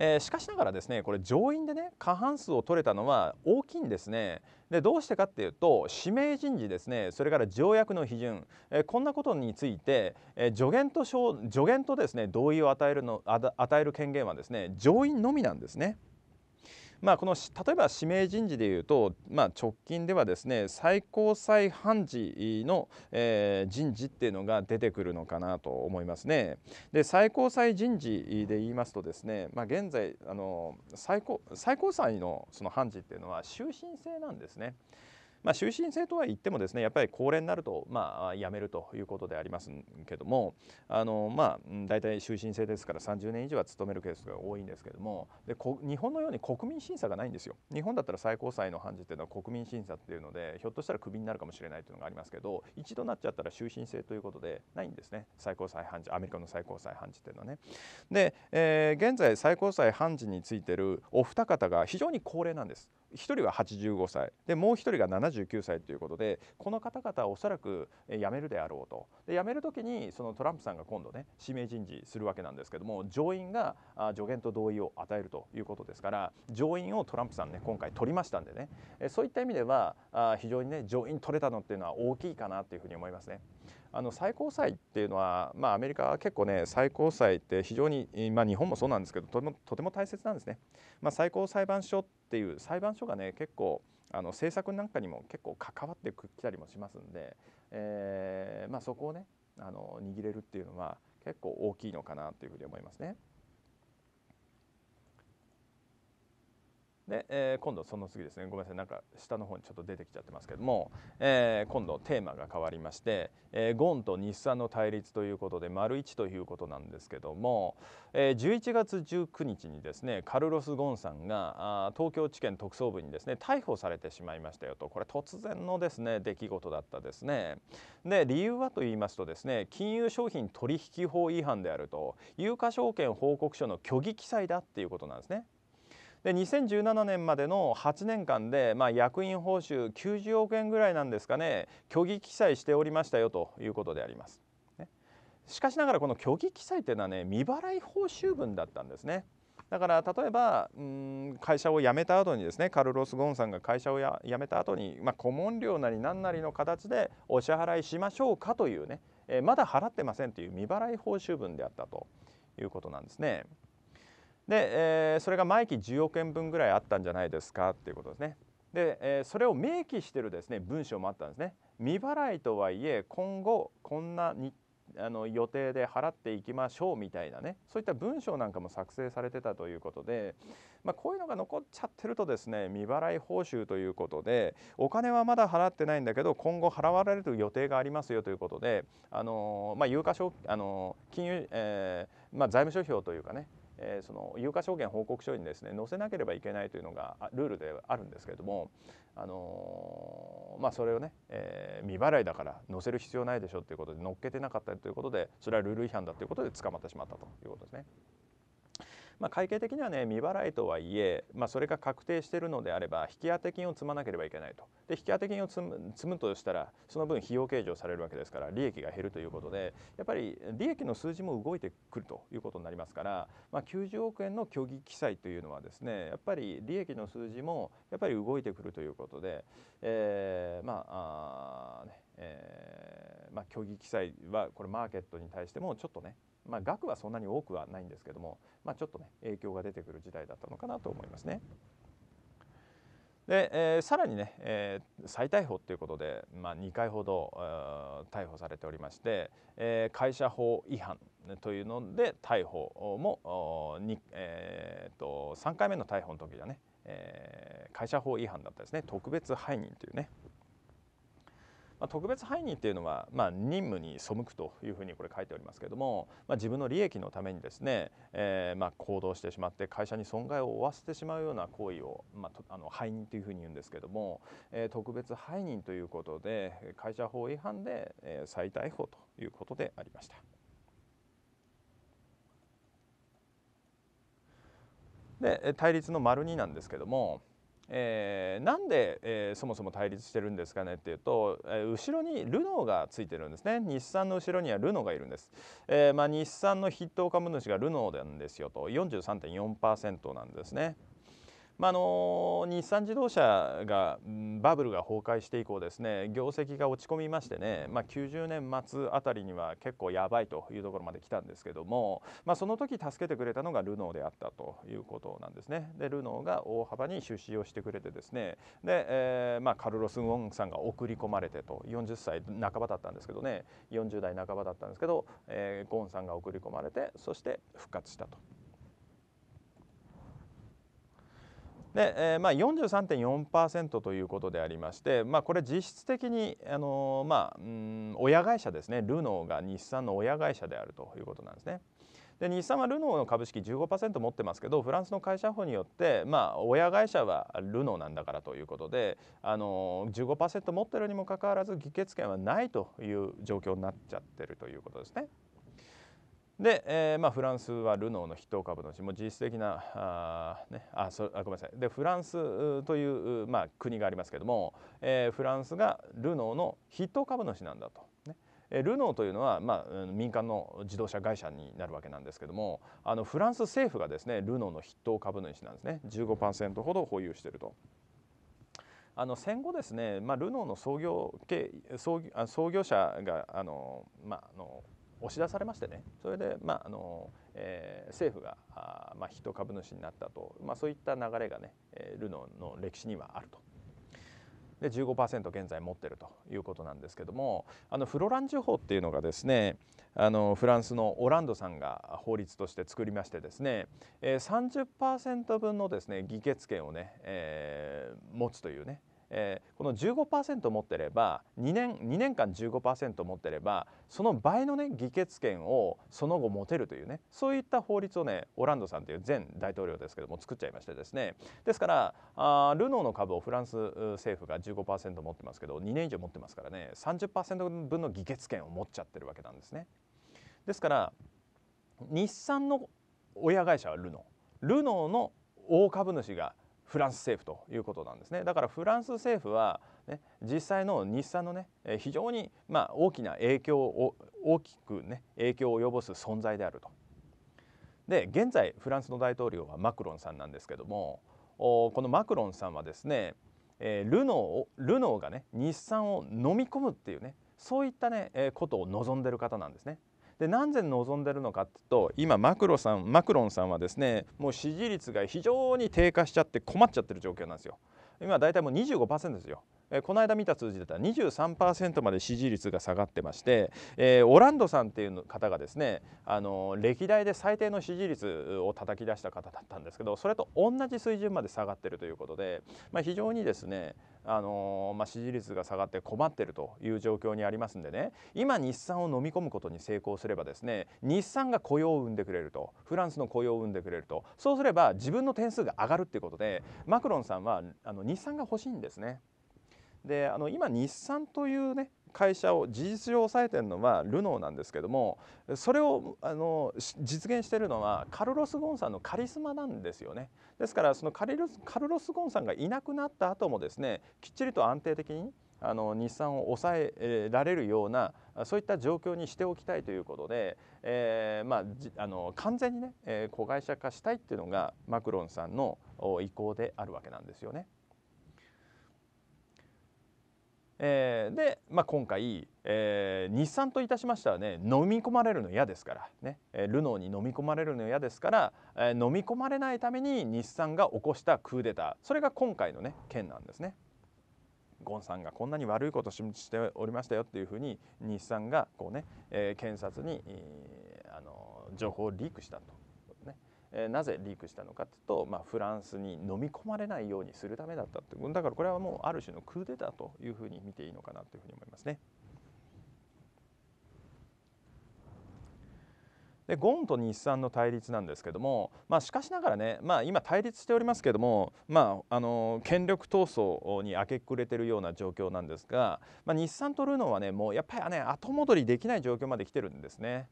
えー、しかしながらですねこれ上院でね過半数を取れたのは大きいんですね、でどうしてかっていうと指名人事ですねそれから条約の批准、えこんなことについて、え助言と助言とですね同意を与えるの与える権限はですね上院のみなんですね。まあ、この例えば指名人事でいうと、まあ、直近ではですね最高裁判事の、えー、人事っていうのが出てくるのかなと思いますね。で最高裁人事で言いますとですね、まあ、現在あの最高最高裁のその判事っていうのは終身制なんですね。まあ、終身制とは言ってもですねやっぱり高齢になると、まあ、辞めるということでありますけどもあの、まあ、大体終身制ですから30年以上は勤めるケースが多いんですけどもで日本のように国民審査がないんですよ。日本だったら最高裁の判事っていうのは国民審査っていうのでひょっとしたらクビになるかもしれないというのがありますけど一度なっちゃったら終身制ということでないんですね最高裁判事アメリカの最高裁判事っていうのはね。で、えー、現在最高裁判事についてるお二方が非常に高齢なんです。一人は85歳でもう一人が70 79歳ということでこの方々はおそらく辞めるであろうとで辞める時にそのトランプさんが今度ね指名人事するわけなんですけども上院が助言と同意を与えるということですから上院をトランプさんね今回取りましたんでねそういった意味では非常にね上院取れたのっていうのは大きいかなというふうに思いますね。あの最高裁っていうのは、まあ、アメリカは結構ね最高裁って非常に、まあ、日本もそうなんですけどとてもとても大切なんですね。まあ、最高裁判所っていう裁判所がね結構あの政策なんかにも結構関わってきたりもしますんで、えーまあ、そこをねあの握れるっていうのは結構大きいのかなというふうに思いますね。で、えー、今度その次ですねごめんなさいなんか下の方にちょっと出てきちゃってますけども、えー、今度テーマが変わりまして、えー、ゴンと日産の対立ということで丸1ということなんですけども、えー、11月19日にですねカルロス・ゴンさんがあ東京地検特捜部にですね逮捕されてしまいましたよとこれ突然のですね出来事だったですね。で理由はと言いますとですね金融商品取引法違反であると有価証券報告書の虚偽記載だっていうことなんですね。で2017年までの8年間で、まあ、役員報酬90億円ぐらいなんですかね虚偽記載しておりましたよということであります。しかしながらこの虚偽記載というのはね未払い報酬分だったんですね。だから例えばうん会社を辞めた後にですねカルロス・ゴンさんが会社を辞めた後にまあ、顧問料なり何なりの形でお支払いしましょうかというね、えー、まだ払ってませんという未払い報酬分であったということなんですね。で、えー、それが毎期10億円分ぐらいあったんじゃないですかっていうことですね。で、えー、それを明記してるですね文章もあったんですね。未払いとはいえ今後こんなにあの予定で払っていきましょうみたいなねそういった文章なんかも作成されてたということで、まあ、こういうのが残っちゃってるとですね未払い報酬ということでお金はまだ払ってないんだけど今後払われる予定がありますよということであの、まあ、有価証あの金融、えーまあ、財務諸表というかねえー、その有価証券報告書にですね載せなければいけないというのがルールであるんですけれども、あのー、まあ、それをね、えー、未払いだから載せる必要ないでしょということで載っけてなかったということでそれはルール違反だということで捕まってしまったということですね。まあ、会計的にはね未払いとはいえ、まあ、それが確定しているのであれば引当金を積まなければいけないとで引当金を積む積むとしたらその分費用計上されるわけですから利益が減るということでやっぱり利益の数字も動いてくるということになりますから、まあ、90億円の虚偽記載というのはですねやっぱり利益の数字もやっぱり動いてくるということで、えー、まああねえーまあ、虚偽記載はこれマーケットに対してもちょっとねまあ、額はそんなに多くはないんですけども、まあ、ちょっとね影響が出てくる時代だったのかなと思いますね。で、えー、さらにね、えー、再逮捕ということで、まあ、2回ほど逮捕されておりまして、えー、会社法違反というので逮捕もに、えーと、と3回目の逮捕の時はね、えー、会社法違反だったですね特別背任というねまあ、特別背任っていうのは、まあ、任務に背くというふうにこれ書いておりますけれども、まあ、自分の利益のためにですね、えー、まあ行動してしまって会社に損害を負わせてしまうような行為を、まあ、あの背任というふうに言うんですけれども、えー、特別背任ということで会社法違反で、えー、再逮捕ということでありました。で対立の丸2なんですけどもえー、なんで、えー、そもそも対立してるんですかねっていうと、えー、後ろにルノーがついてるんですね日産の後ろにはルノーがいるんです、えーまあ、日産の筆頭株主がルノーなんですよと43.4%なんですねまあ、日産自動車がバブルが崩壊して以降ですね業績が落ち込みましてね、まあ、90年末あたりには結構やばいというところまで来たんですけども、まあ、その時助けてくれたのがルノーであったということなんですね。でルノーが大幅に出資をしてくれてですねで、えーまあ、カルロス・ウォンさんが送り込まれてと40歳半ばだったんですけどね40代半ばだったんですけど、えー、ゴンさんが送り込まれてそして復活したと。で、えー、まあ43.4%ということでありまして、まあ、これ実質的にあのー、まあ、うん、親会社ですねルノーが日産の親会社であるということなんですね。で日産はルノーの株式15%持ってますけどフランスの会社法によって、まあ、親会社はルノーなんだからということであの15%持ってるにもかかわらず議決権はないという状況になっちゃってるということですね。で、えーまあ、フランスはルノーの筆頭株主も実質的なあ、ね、あそあごめんなさいでフランスという、まあ、国がありますけども、えー、フランスがルノーの筆頭株主なんだと。えルノーというのは、まあ、民間の自動車会社になるわけなんですけどもあのフランス政府がですねルノーの筆頭株主なんですね15%ほど保有していると。あの戦後ですね、まあ、ルノーの創業創業創業者があの、まあ、あの押し出されましてねそれで、まああのえー、政府があ、まあ、人株主になったと、まあ、そういった流れがね、えー、ルノーの歴史にはあると。で15%現在持ってるということなんですけどもあのフロラン地方っていうのがですねあのフランスのオランドさんが法律として作りましてですね、えー、30%分のですね議決権をね、えー、持つというねえー、この15%持ってれば2年 ,2 年間15%持ってればその倍の、ね、議決権をその後持てるというねそういった法律をねオランドさんという前大統領ですけども作っちゃいましてですねですからあルノーの株をフランス政府が15%持ってますけど2年以上持ってますからね30%分の議決権を持っちゃってるわけなんですね。ですから日産の親会社はルノールノーの大株主がフランス政府ということなんですねだからフランス政府は、ね、実際の日産のね非常にま大きな影響を大きくね影響を及ぼす存在であると。で現在フランスの大統領はマクロンさんなんですけどもこのマクロンさんはですね、えルノーをルノーがね日産を飲み込むっていうねそういったねことを望んでる方なんですね。で何で望んでるのかっていうと今マクロさんマクロンさんはですねもう支持率が非常に低下しちゃって困っちゃってる状況なんですよ。今だいたいもう25%ですよ。この間見た数字だったら23%まで支持率が下がってまして、えー、オランドさんっていう方がですねあの歴代で最低の支持率を叩き出した方だったんですけどそれと同じ水準まで下がってるということで、まあ、非常にですねあのまあ、支持率が下がって困ってるという状況にありますんでね今日産を飲み込むことに成功すればですね日産が雇用を生んでくれるとフランスの雇用を生んでくれるとそうすれば自分の点数が上がるっていうことでマクロンさんはあの日産が欲しいんですね。であの今日産というね会社を事実上抑えてるのはルノーなんですけどもそれをあの実現してるのはカルロス・ゴーンさんのカリスマなんですよねですからそのカリルカルロス・ゴーンさんがいなくなった後もですねきっちりと安定的にあの日産を抑えられるようなそういった状況にしておきたいということで、えーまあ、あの完全にね、えー、子会社化したいっていうのがマクロンさんの意向であるわけなんですよね。えー、で、まあ、今回、えー、日産といたしましたらね飲み込まれるの嫌ですからね、えー、ルノーに飲み込まれるの嫌ですから、えー、飲み込まれないために日産が起こしたクーデターそれが今回のね件なんですね。ゴンさんがこんなに悪いことしておりましたよっていうふうに日産がこうね、えー、検察に、えー、あの情報をリークしたとえー、なぜリークしたのかというと、まあ、フランスに飲み込まれないようにするためだったってだからこれはもうある種のクーデターというふうに見ていいのかなというふうに思いますね。でゴーンと日産の対立なんですけども、まあ、しかしながらね、まあ、今対立しておりますけども、まあ、あの権力闘争に明け暮れてるような状況なんですが、まあ、日産とルノーはねもうやっぱりね後戻りできない状況まで来てるんですね。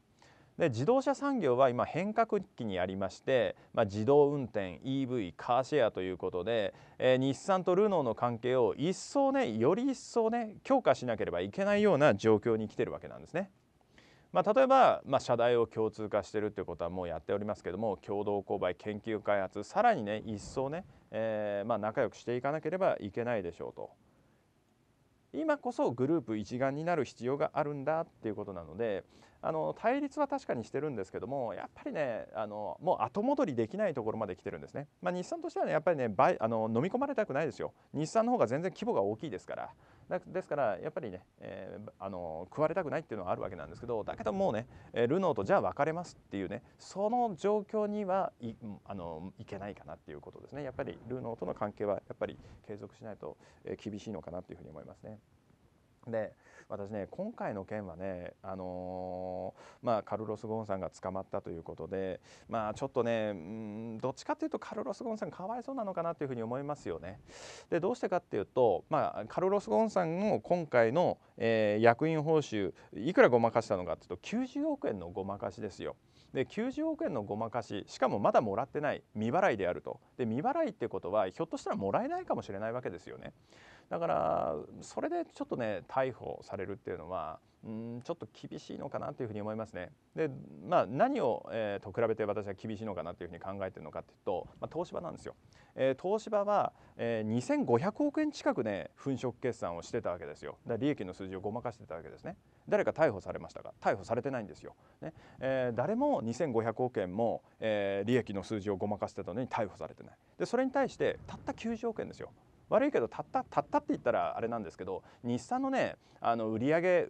で自動車産業は今変革期にありまして、まあ、自動運転 EV カーシェアということで、えー、日産とルノーの関係を一層ねより一層ね強化しなければいけないような状況に来てるわけなんですね。まあ、例えば、まあ、社題を共通化してるっいうことはもうやっておりますけども共同購買研究開発さらにね一層ね、えーまあ、仲良くしていかなければいけないでしょうと。今こそグループ一丸になる必要があるんだっていうことなのであの対立は確かにしてるんですけどもやっぱりねあのもう後戻りできないところまで来てるんですね、まあ、日産としてはねやっぱりねあの飲み込まれたくないですよ日産の方が全然規模が大きいですからですからやっぱりね、えー、あの食われたくないっていうのはあるわけなんですけどだけどもうねルノーとじゃあ別れますっていうねその状況にはいあのいけないかなっていうことですねやっぱりルノーとの関係はやっぱり継続しないと厳しいのかなというふうに思いますね。で私ね今回の件はね、あのー、まあ、カルロス・ゴーンさんが捕まったということで、まあ、ちょっとねうんどっちかというとカルロス・ゴーンさんかわいそうなのかなというふうに思いますよね。でどうしてかっていうと、まあ、カルロス・ゴーンさんの今回の、えー、役員報酬いくらごまかしたのかというと90億円のごまかしですよ。で90億円のごまかししかもまだもらってない未払いであるとで未払いってことはひょっとしたらもらえないかもしれないわけですよね。だからそれでちょっとね逮捕されるっていうのはんちょっと厳しいのかなというふうに思いますね。でまあ、何を、えー、と比べて私は厳しいのかなというふうに考えているのかというと、まあ、東芝なんですよ。えー、東芝は、えー、2500億円近くね粉飾決算をしてたわけですよ。だ利益の数字をごまかしてたわけですね。誰か逮捕されましたか逮捕されてないんですよ。ねえー、誰も2500億円も、えー、利益の数字をごまかしてたのに逮捕されてない。でそれに対してたった90億円ですよ悪いけどたったたったって言ったらあれなんですけど日産のねあの売上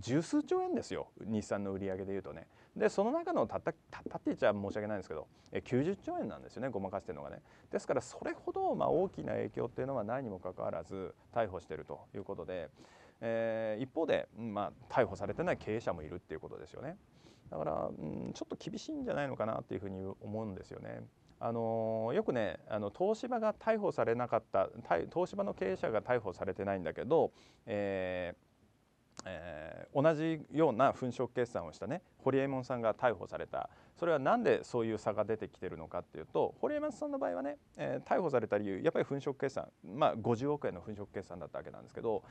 十数兆円ですよ日産の売上でいうとねでその中のたったたったって言っちゃ申し訳ないんですけど90兆円なんですよねごまかしてるのがねですからそれほどまあ大きな影響っていうのはないにもかかわらず逮捕してるということで、えー、一方で、まあ、逮捕されてない経営者もいるっていうことですよねだから、うん、ちょっと厳しいんじゃないのかなっていうふうに思うんですよね。あのよくねあの東芝が逮捕されなかった東芝の経営者が逮捕されてないんだけど、えーえー、同じような粉飾決算をしたね堀エモ門さんが逮捕されたそれは何でそういう差が出てきてるのかっていうと堀エモ門さんの場合はね、えー、逮捕された理由やっぱり粉飾決算まあ50億円の粉飾決算だったわけなんですけど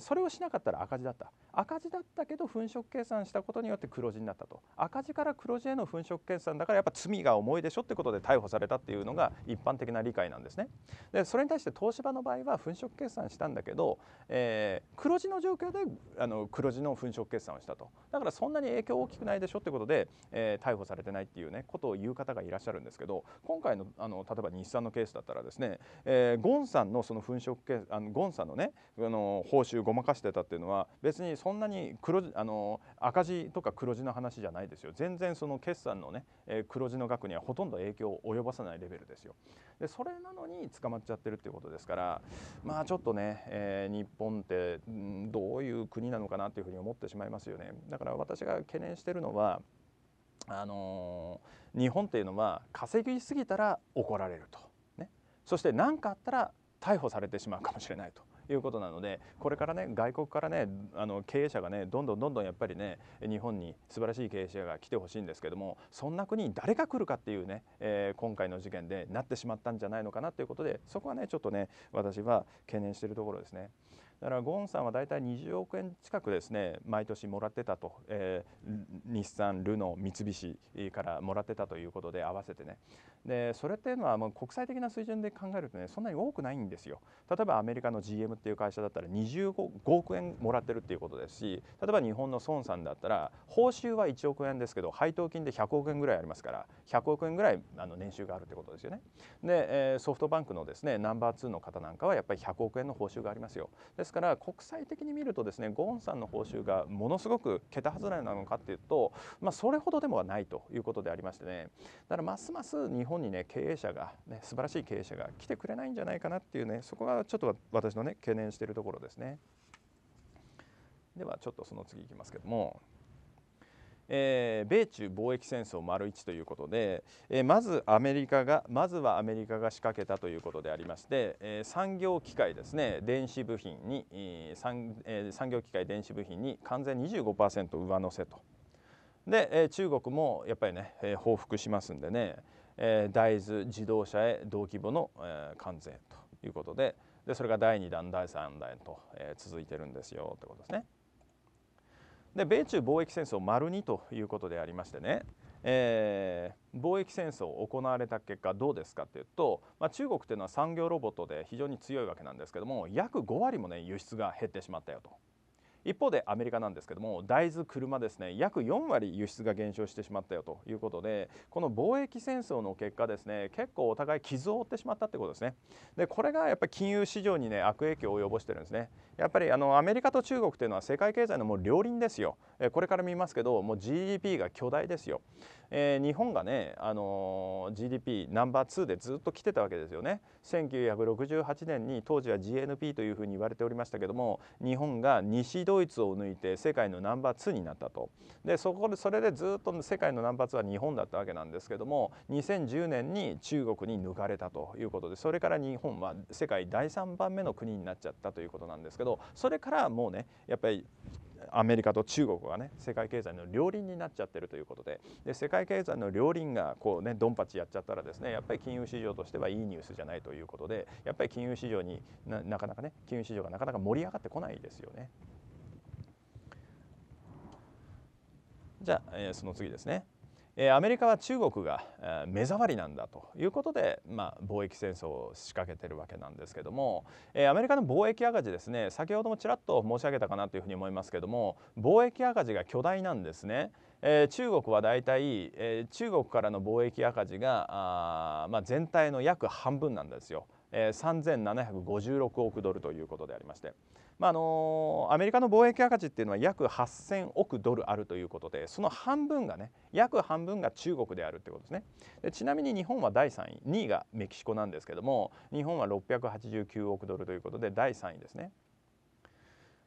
それをしなかったら赤字だった赤字だったけど粉飾計算したことによって黒字になったと赤字から黒字への粉飾計算だからやっぱ罪が重いでしょってことで逮捕されたっていうのが一般的な理解なんですねでそれに対して東芝の場合は粉飾計算したんだけど、えー、黒字の状況であの黒字の粉飾計算をしたとだからそんなに影響大きくないでしょってことで、えー、逮捕されてないっていうねことを言う方がいらっしゃるんですけど今回のあの例えば日産のケースだったらですね、えー、ゴンさんのその粉飾あのゴンさんのねあの報報酬ごまかしてたっていうのは別にそんなに黒あの赤字とか黒字の話じゃないですよ全然その決算のね、え黒字の額にはほとんど影響を及ばさないレベルですよでそれなのに捕まっちゃってるっていうことですからまあちょっとね、えー、日本ってどういう国なのかなっていうふうに思ってしまいますよねだから私が懸念してるのはあのー、日本っていうのは稼ぎすぎたら怒られると、ね、そして何かあったら逮捕されてしまうかもしれないということなのでこれからね外国からねあの経営者がねどんどんどんどんやっぱりね日本に素晴らしい経営者が来てほしいんですけどもそんな国に誰が来るかっていうね、えー、今回の事件でなってしまったんじゃないのかなということでそこはねちょっとね私は懸念しているところですね。だからゴーンさんは大体20億円近くですね毎年もらってたと、えー、日産、ルノー、三菱からもらってたということで合わせてねでそれっていうのはもう国際的な水準で考えるとねそんなに多くないんですよ例えばアメリカの GM っていう会社だったら25億円もらってるっていうことですし例えば日本の孫さんだったら報酬は1億円ですけど配当金で100億円ぐらいありますから100億円ぐらいあの年収があるってことですよねで、えソフトバンクのですねナンバー2の方なんかはやっぱり100億円の報酬がありますよですから国際的に見るとですねゴーンさんの報酬がものすごく桁外れなのかっていうとまあそれほどでもはないということでありましてねだからますます日本本にね経営者が、ね、素晴らしい経営者が来てくれないんじゃないかなっていうねそこがちょっと私のね懸念しているところですね。ではちょっとその次いきますけども、えー、米中貿易戦争丸1ということで、えー、まずアメリカがまずはアメリカが仕掛けたということでありまして、えー、産業機械ですね電子部品に、えー産えー、産業機械電子部品に完全25%上乗せとで、えー、中国もやっぱりね、えー、報復しますんでねえ大豆自動車へ同規模の、え関税ということででそれが第2弾第3弾と、え続いてるんですよということですね。で米中貿易戦争丸2ということでありましてね、えー、貿易戦争行われた結果どうですかっていうと、まあ、中国っていうのは産業ロボットで非常に強いわけなんですけども約5割もね輸出が減ってしまったよと。一方でアメリカなんですけども大豆車ですね約4割輸出が減少してしまったよということでこの貿易戦争の結果ですね結構お互い傷を負ってしまったってことですねでこれがやっぱり金融市場にね悪影響を及ぼしてるんですねやっぱりあのアメリカと中国というのは世界経済のもう両輪ですよこれから見ますけどもう GDP が巨大ですよえー、日本がね、あのー、GDP ナンバー2でずっと来てたわけですよね1968年に当時は GNP というふうに言われておりましたけども日本が西ドイツを抜いて世界のナンバー2になったとでそこでそれでずっと世界のナンバー2は日本だったわけなんですけども2010年に中国に抜かれたということでそれから日本は世界第3番目の国になっちゃったということなんですけどそれからもうねやっぱりアメリカと中国がね世界経済の両輪になっちゃってるということでで世界経済の両輪がこうねドンパチやっちゃったらですねやっぱり金融市場としてはいいニュースじゃないということでやっぱり金融市場にななかなかね金融市場がなかなか盛り上がってこないですよね。じゃあ、えー、その次ですね。えアメリカは中国が目障りなんだということで、まあ、貿易戦争を仕掛けてるわけなんですけども、えアメリカの貿易赤字ですね先ほどもちらっと申し上げたかなというふうに思いますけども貿易赤字が巨大なんですね。え中国は大体、え中国からの貿易赤字があ、まあ、全体の約半分なんですよ。え3756億ドルということでありまして、まあ、あのアメリカの貿易赤字っていうのは約8000億ドルあるということでその半分がね約半分が中国であるってことですねでちなみに日本は第3位2位がメキシコなんですけども日本は689億ドルということで第3位ですね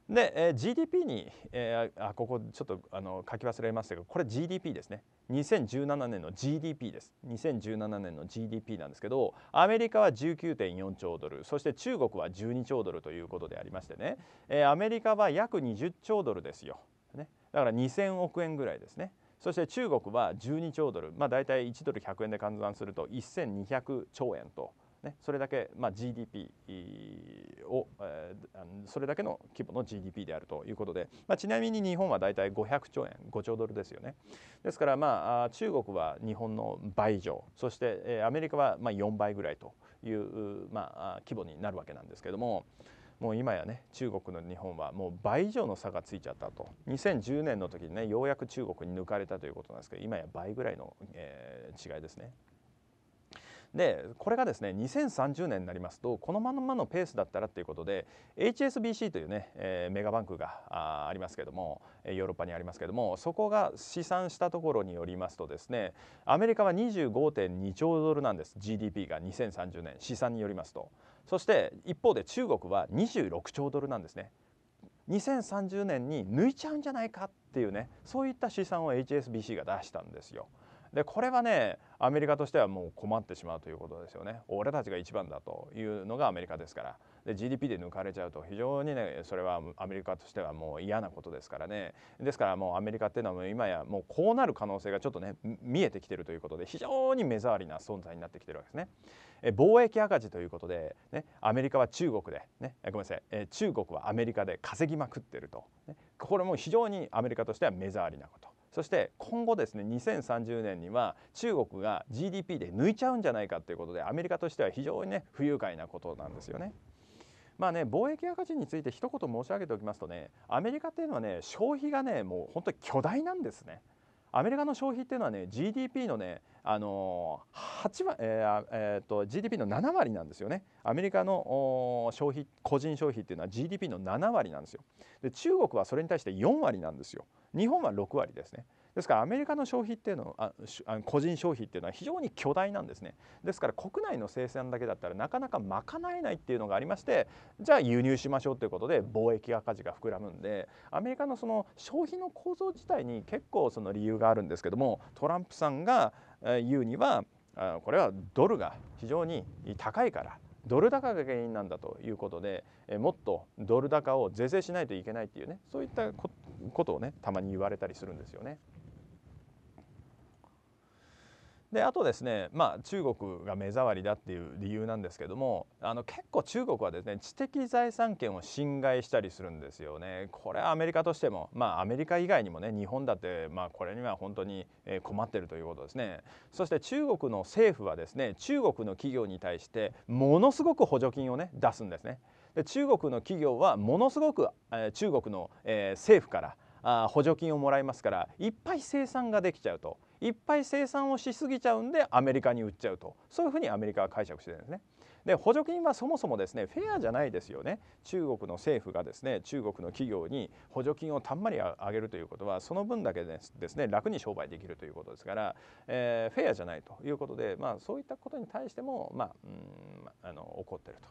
で、えー、GDP に、えー、あここちょっとあの書き忘れましたけどこれ GDP ですね2017年の GDP です2017年の GDP なんですけどアメリカは19.4兆ドルそして中国は12兆ドルということでありましてね、えー、アメリカは約20兆ドルですよ、ね、だから2000億円ぐらいですねそして中国は12兆ドルまあ大体1ドル100円で換算すると1200兆円と。ね、それだけ、まあ、GDP を、えー、それだけの規模の GDP であるということで、まあ、ちなみに日本はだいたい500兆円5兆ドルですよねですから、まあ、中国は日本の倍以上そして、えー、アメリカはまあ4倍ぐらいという、まあ、規模になるわけなんですけども。もう今やね中国の日本はもう倍以上の差がついちゃったと2010年の時にねようやく中国に抜かれたということなんですけど今や倍ぐらいの、えー、違いですねでこれがですね2030年になりますとこのままのペースだったらということで HSBC というね、えー、メガバンクがあありますけどもヨーロッパにありますけどもそこが試算したところによりますとですねアメリカは25.2兆ドルなんです GDP が2030年試算によりますとそして一方で中国は26兆ドルなんですね2030年に抜いちゃうんじゃないかっていうねそういった試算を HSBC が出したんですよ。でこれはねアメリカとしてはもう困ってしまうということですよね俺たちが一番だというのがアメリカですからで GDP で抜かれちゃうと非常にねそれはアメリカとしてはもう嫌なことですからねですからもうアメリカっていうのはもう今やもうこうなる可能性がちょっとね見えてきてるということで非常に目障りな存在になってきてるわけですね。え貿易赤字ということで、ね、アメリカは中国で、ね、ごめんなさい、え中国はアメリカで稼ぎまくってると、ね、これも非常にアメリカとしては目障りなこと。そして今後ですね2030年には中国が GDP で抜いちゃうんじゃないかということでアメリカとしては非常にね不愉快なことなんですよね。まあね、貿易赤字について一言申し上げておきますとねアメリカっていうのはね消費がねもう本当に巨大なんですね。アメリカの消費っていうのはね GDP のねあの8割、えーえー、と GDP の7割なんですよねアメリカの消費個人消費っていうのは GDP の7割なんですよで中国はそれに対して4割なんですよ日本は6割ですね。ですからアメリカの消費っていうのは個人消費っていうのは非常に巨大なんですねですから国内の生産だけだったらなかなか賄えないっていうのがありましてじゃあ輸入しましょうということで貿易赤字が膨らむんでアメリカのその消費の構造自体に結構その理由があるんですけどもトランプさんが言うにはこれはドルが非常に高いからドル高が原因なんだということでもっとドル高を是正しないといけないっていうねそういったこことをねたまに言われたりするんですよね。であとですね、まあ、中国が目障りだっていう理由なんですけどもあの結構中国はですね知的財産権を侵害したりするんですよね。これはアメリカとしても、まあ、アメリカ以外にもね日本だって、まあ、これには本当に困ってるということですね。そして中国の政府はですね中国の企業に対してものすごく補助金をね出すんですね。中国の企業はものすごく中国の政府から補助金をもらいますからいっぱい生産ができちゃうといっぱい生産をしすぎちゃうんでアメリカに売っちゃうとそういうふうにアメリカは解釈してるんですね。で補助金はそもそもですねフェアじゃないですよね中国の政府がですね中国の企業に補助金をたんまり上げるということはその分だけですね楽に商売できるということですから、えー、フェアじゃないということで、まあ、そういったことに対しても、まあ、うんあの怒ってると。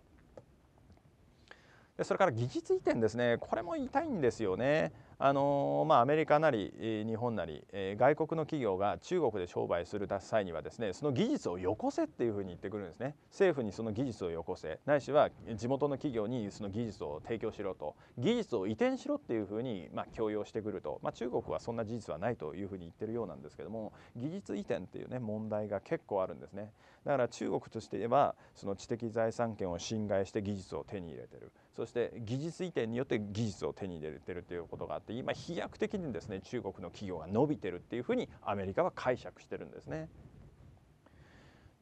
でそれから技術移転ですねこれも痛いんですよねあのまあ、アメリカなり日本なり、えー、外国の企業が中国で商売する際にはですねその技術をよこせっていうふうに言ってくるんですね政府にその技術をよこせないしは地元の企業にその技術を提供しろと技術を移転しろっていうふうに、まあ、強要してくると、まあ、中国はそんな事実はないというふうに言ってるようなんですけども技術移転っていうね問題が結構あるんですねだから中国としてはその知的財産権を侵害して技術を手に入れてるそして技術移転によって技術を手に入れてるということがあってって今飛躍的にですね中国の企業が伸びてるっていうふうにアメリカは解釈してるんですね。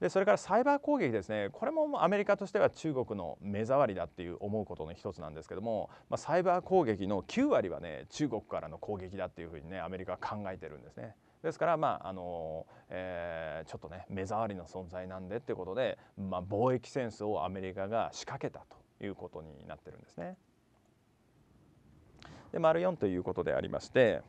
でそれからサイバー攻撃ですねこれもアメリカとしては中国の目障りだっていう思うことの一つなんですけども、まあ、サイバー攻撃の9割はね中国からの攻撃だっていうふうにねアメリカは考えてるんですね。ですから、まああのえー、ちょっとね目障りな存在なんでってことで、まあ、貿易戦争をアメリカが仕掛けたということになってるんですね。で丸4ということでありまして、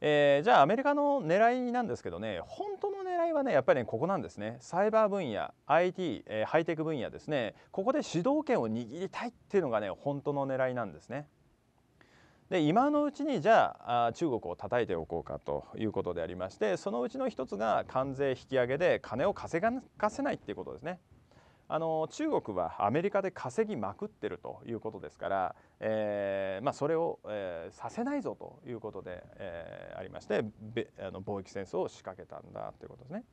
えー、じゃあアメリカの狙いなんですけどね本当の狙いはねやっぱり、ね、ここなんですねサイバー分野 IT、えー、ハイテク分野ですねここで主導権を握りたいっていうのがね本当の狙いなんですね。で今のうちにじゃあ中国を叩いておこうかということでありましてそのうちの一つが関税引き上げで金を稼がせないっていうことですね。あの中国はアメリカで稼ぎまくってるということですから、えーまあ、それを、えー、させないぞということで、えー、ありましてあの貿易戦争を仕掛けたんだということですね。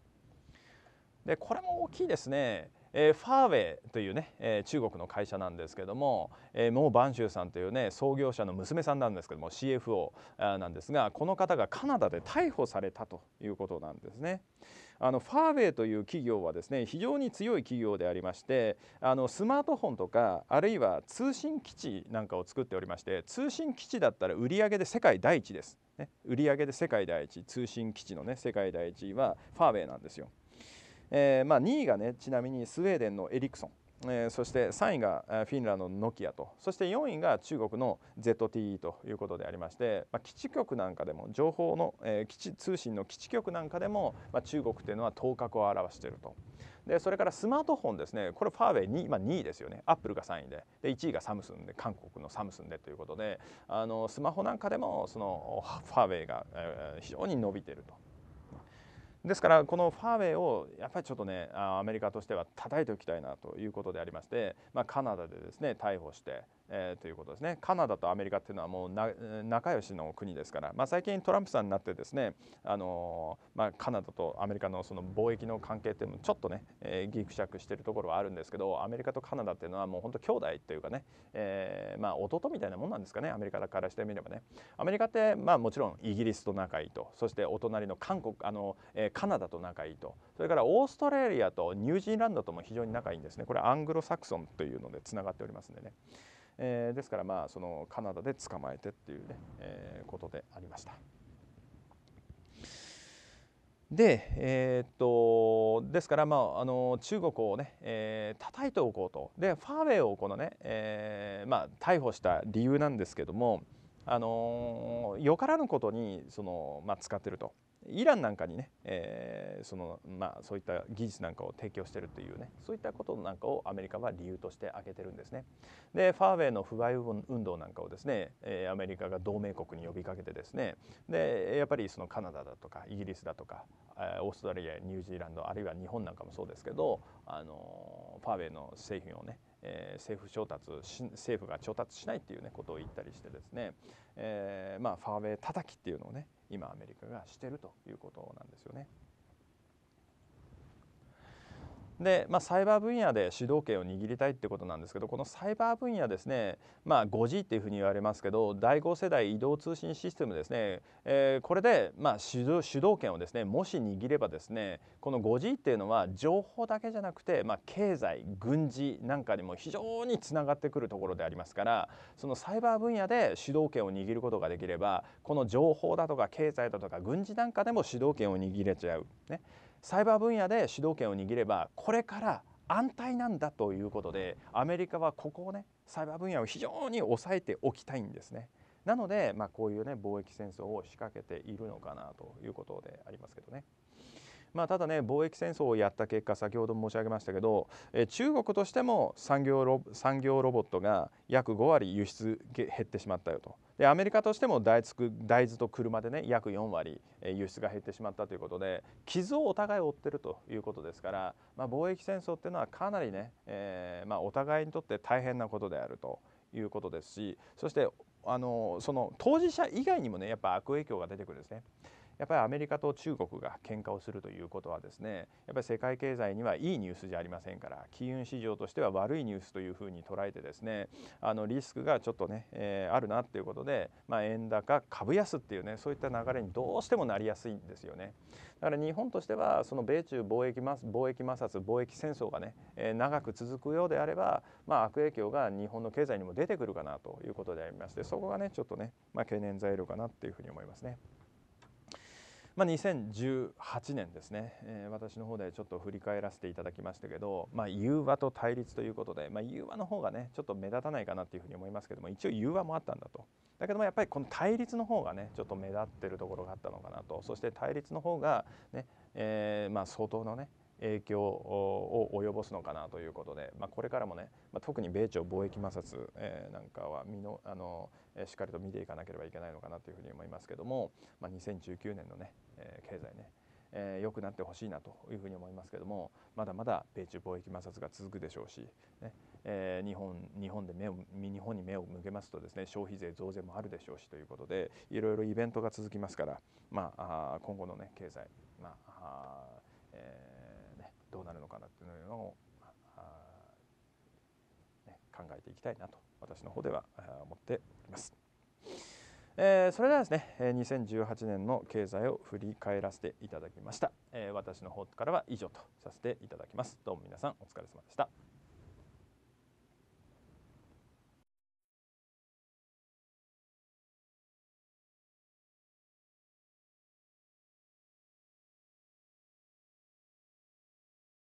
でこれも大きいですね。えー、ファーウェイというね、えー、中国の会社なんですけども、えー、モー・バンシューさんというね創業者の娘さんなんですけども CFO なんですがこの方がカナダで逮捕されたということなんですね。あのファーウェイという企業はですね非常に強い企業でありましてあのスマートフォンとかあるいは通信基地なんかを作っておりまして通信基地だったら売上で世界第一です、ね、売上で世界第一通信基地のね世界第一はファーウェイなんですよ。えーまあ、2位がねちなみにスウェーデンのエリクソンえー、そして3位がフィンランドのノキアとそして4位が中国の ZTE ということでありまして、まあ、基地局なんかでも情報の、えー、基地通信の基地局なんかでも、まあ、中国というのは頭角を表しているとでそれからスマートフォンですねこれファーウェイにまあ、2位ですよねアップルが3位でで1位がサムスンで韓国のサムスンでということであのスマホなんかでもそのファーウェイが、え非常に伸びていると。ですからこのファーウェイをやっぱりちょっとねアメリカとしては叩いておきたいなということでありまして、まあ、カナダでですね逮捕してえー、ということですねカナダとアメリカっていうのはもう仲良しの国ですから、まあ、最近トランプさんになってですね、あのー、まあ、カナダとアメリカのその貿易の関係っていうのもちょっとね、えー、ギクシャクしてるところはあるんですけどアメリカとカナダっていうのはもう本当兄弟っていうかね、えー、まあ、弟みたいなもんなんですかねアメリカからしてみればねアメリカって、まあ、もちろんイギリスと仲いいとそしてお隣の韓国あの、えカナダと仲いいとそれからオーストラリアとニュージーランドとも非常に仲いいんですねこれアングロサクソンというのでつながっておりますんでね。えー、ですからまあそのカナダで捕まえてっていうね、えー、ことでありました。でえー、っとですから、まあ、あの中国をね、えー、叩いておこうとでファーウェイをこのね、えーまあ、逮捕した理由なんですけども、あのよからぬことにその、まあ、使ってると。イランなんかにね、えー、そのまあ、そういった技術なんかを提供してるというねそういったことなんかをアメリカは理由として挙げてるんですね。でファーウェイの不買運動なんかをですね、えアメリカが同盟国に呼びかけてですねでやっぱりそのカナダだとかイギリスだとかオーストラリアニュージーランドあるいは日本なんかもそうですけどあのファーウェイの製品をねえ政府調達政府が調達しないっていう、ね、ことを言ったりしてですね、えーまあ、ファーウェイ叩きっていうのをね、今アメリカがしてるということなんですよね。で、まあ、サイバー分野で主導権を握りたいってことなんですけどこのサイバー分野ですね、まあ、5G っていうふうに言われますけど第5世代移動通信システムですね、えー、これで、まあ、主導権をですねもし握ればですねこの 5G っていうのは情報だけじゃなくて、まあ、経済軍事なんかにも非常につながってくるところでありますからそのサイバー分野で主導権を握ることができればこの情報だとか経済だとか軍事なんかでも主導権を握れちゃう。ねサイバー分野で主導権を握ればこれから安泰なんだということでアメリカはここをねサイバー分野を非常に抑えておきたいんですね。なので、まあ、こういうね貿易戦争を仕掛けているのかなということでありますけどね。まあ、ただね貿易戦争をやった結果先ほど申し上げましたけど、え中国としても産業ロ産業ロボットが約5割輸出減ってしまったよと。でアメリカとしても大豆大豆と車でね約4割輸出が減ってしまったということで傷をお互い負っているということですから、まあ、貿易戦争というのはかなりね、えー、まあ、お互いにとって大変なことであるということですしそしてあのその当事者以外にもねやっぱ悪影響が出てくるんですね。やっぱりアメリカと中国が喧嘩をするということはですねやっぱり世界経済にはいいニュースじゃありませんから金融市場としては悪いニュースというふうに捉えてですねあのリスクがちょっとね、えー、あるなっていうことで、まあ、円高株安っていうねそういった流れにどうしてもなりやすいんですよね。だから日本としてはその米中貿易貿易摩擦貿易戦争がね、えー、長く続くようであれば、まあ、悪影響が日本の経済にも出てくるかなということでありましてそこがねちょっとね、まあ、懸念材料かなっていうふうに思いますね。まあ、2018年ですね、えー、私の方でちょっと振り返らせていただきましたけど、まあ、融和と対立ということで、まあ、融和の方がねちょっと目立たないかなっていうふうに思いますけども一応融和もあったんだとだけどもやっぱりこの対立の方がねちょっと目立ってるところがあったのかなとそして対立の方がね、えー、まあ相当のね影響を及ぼすのかなということで、まあ、これからもね、まあ、特に米朝貿易摩擦、えー、なんかは見のあの、えしっかりと見ていかなければいけないのかなというふうに思いますけども、まあ、2019年のね、えー、経済ねえー、くなってほしいなというふうに思いますけどもまだまだ米中貿易摩擦が続くでしょうし、ねえー、日本日本で目を日本に目を向けますとですね消費税増税もあるでしょうしということでいろいろイベントが続きますから、まあ、今後の、ね、経済、まあ、どうなるのかなっていうのを、ね、考えていきたいなと私の方では思っております。えー、それではですね2018年の経済を振り返らせていただきました、えー、私の方からは以上とさせていただきますどうも皆さんお疲れ様でした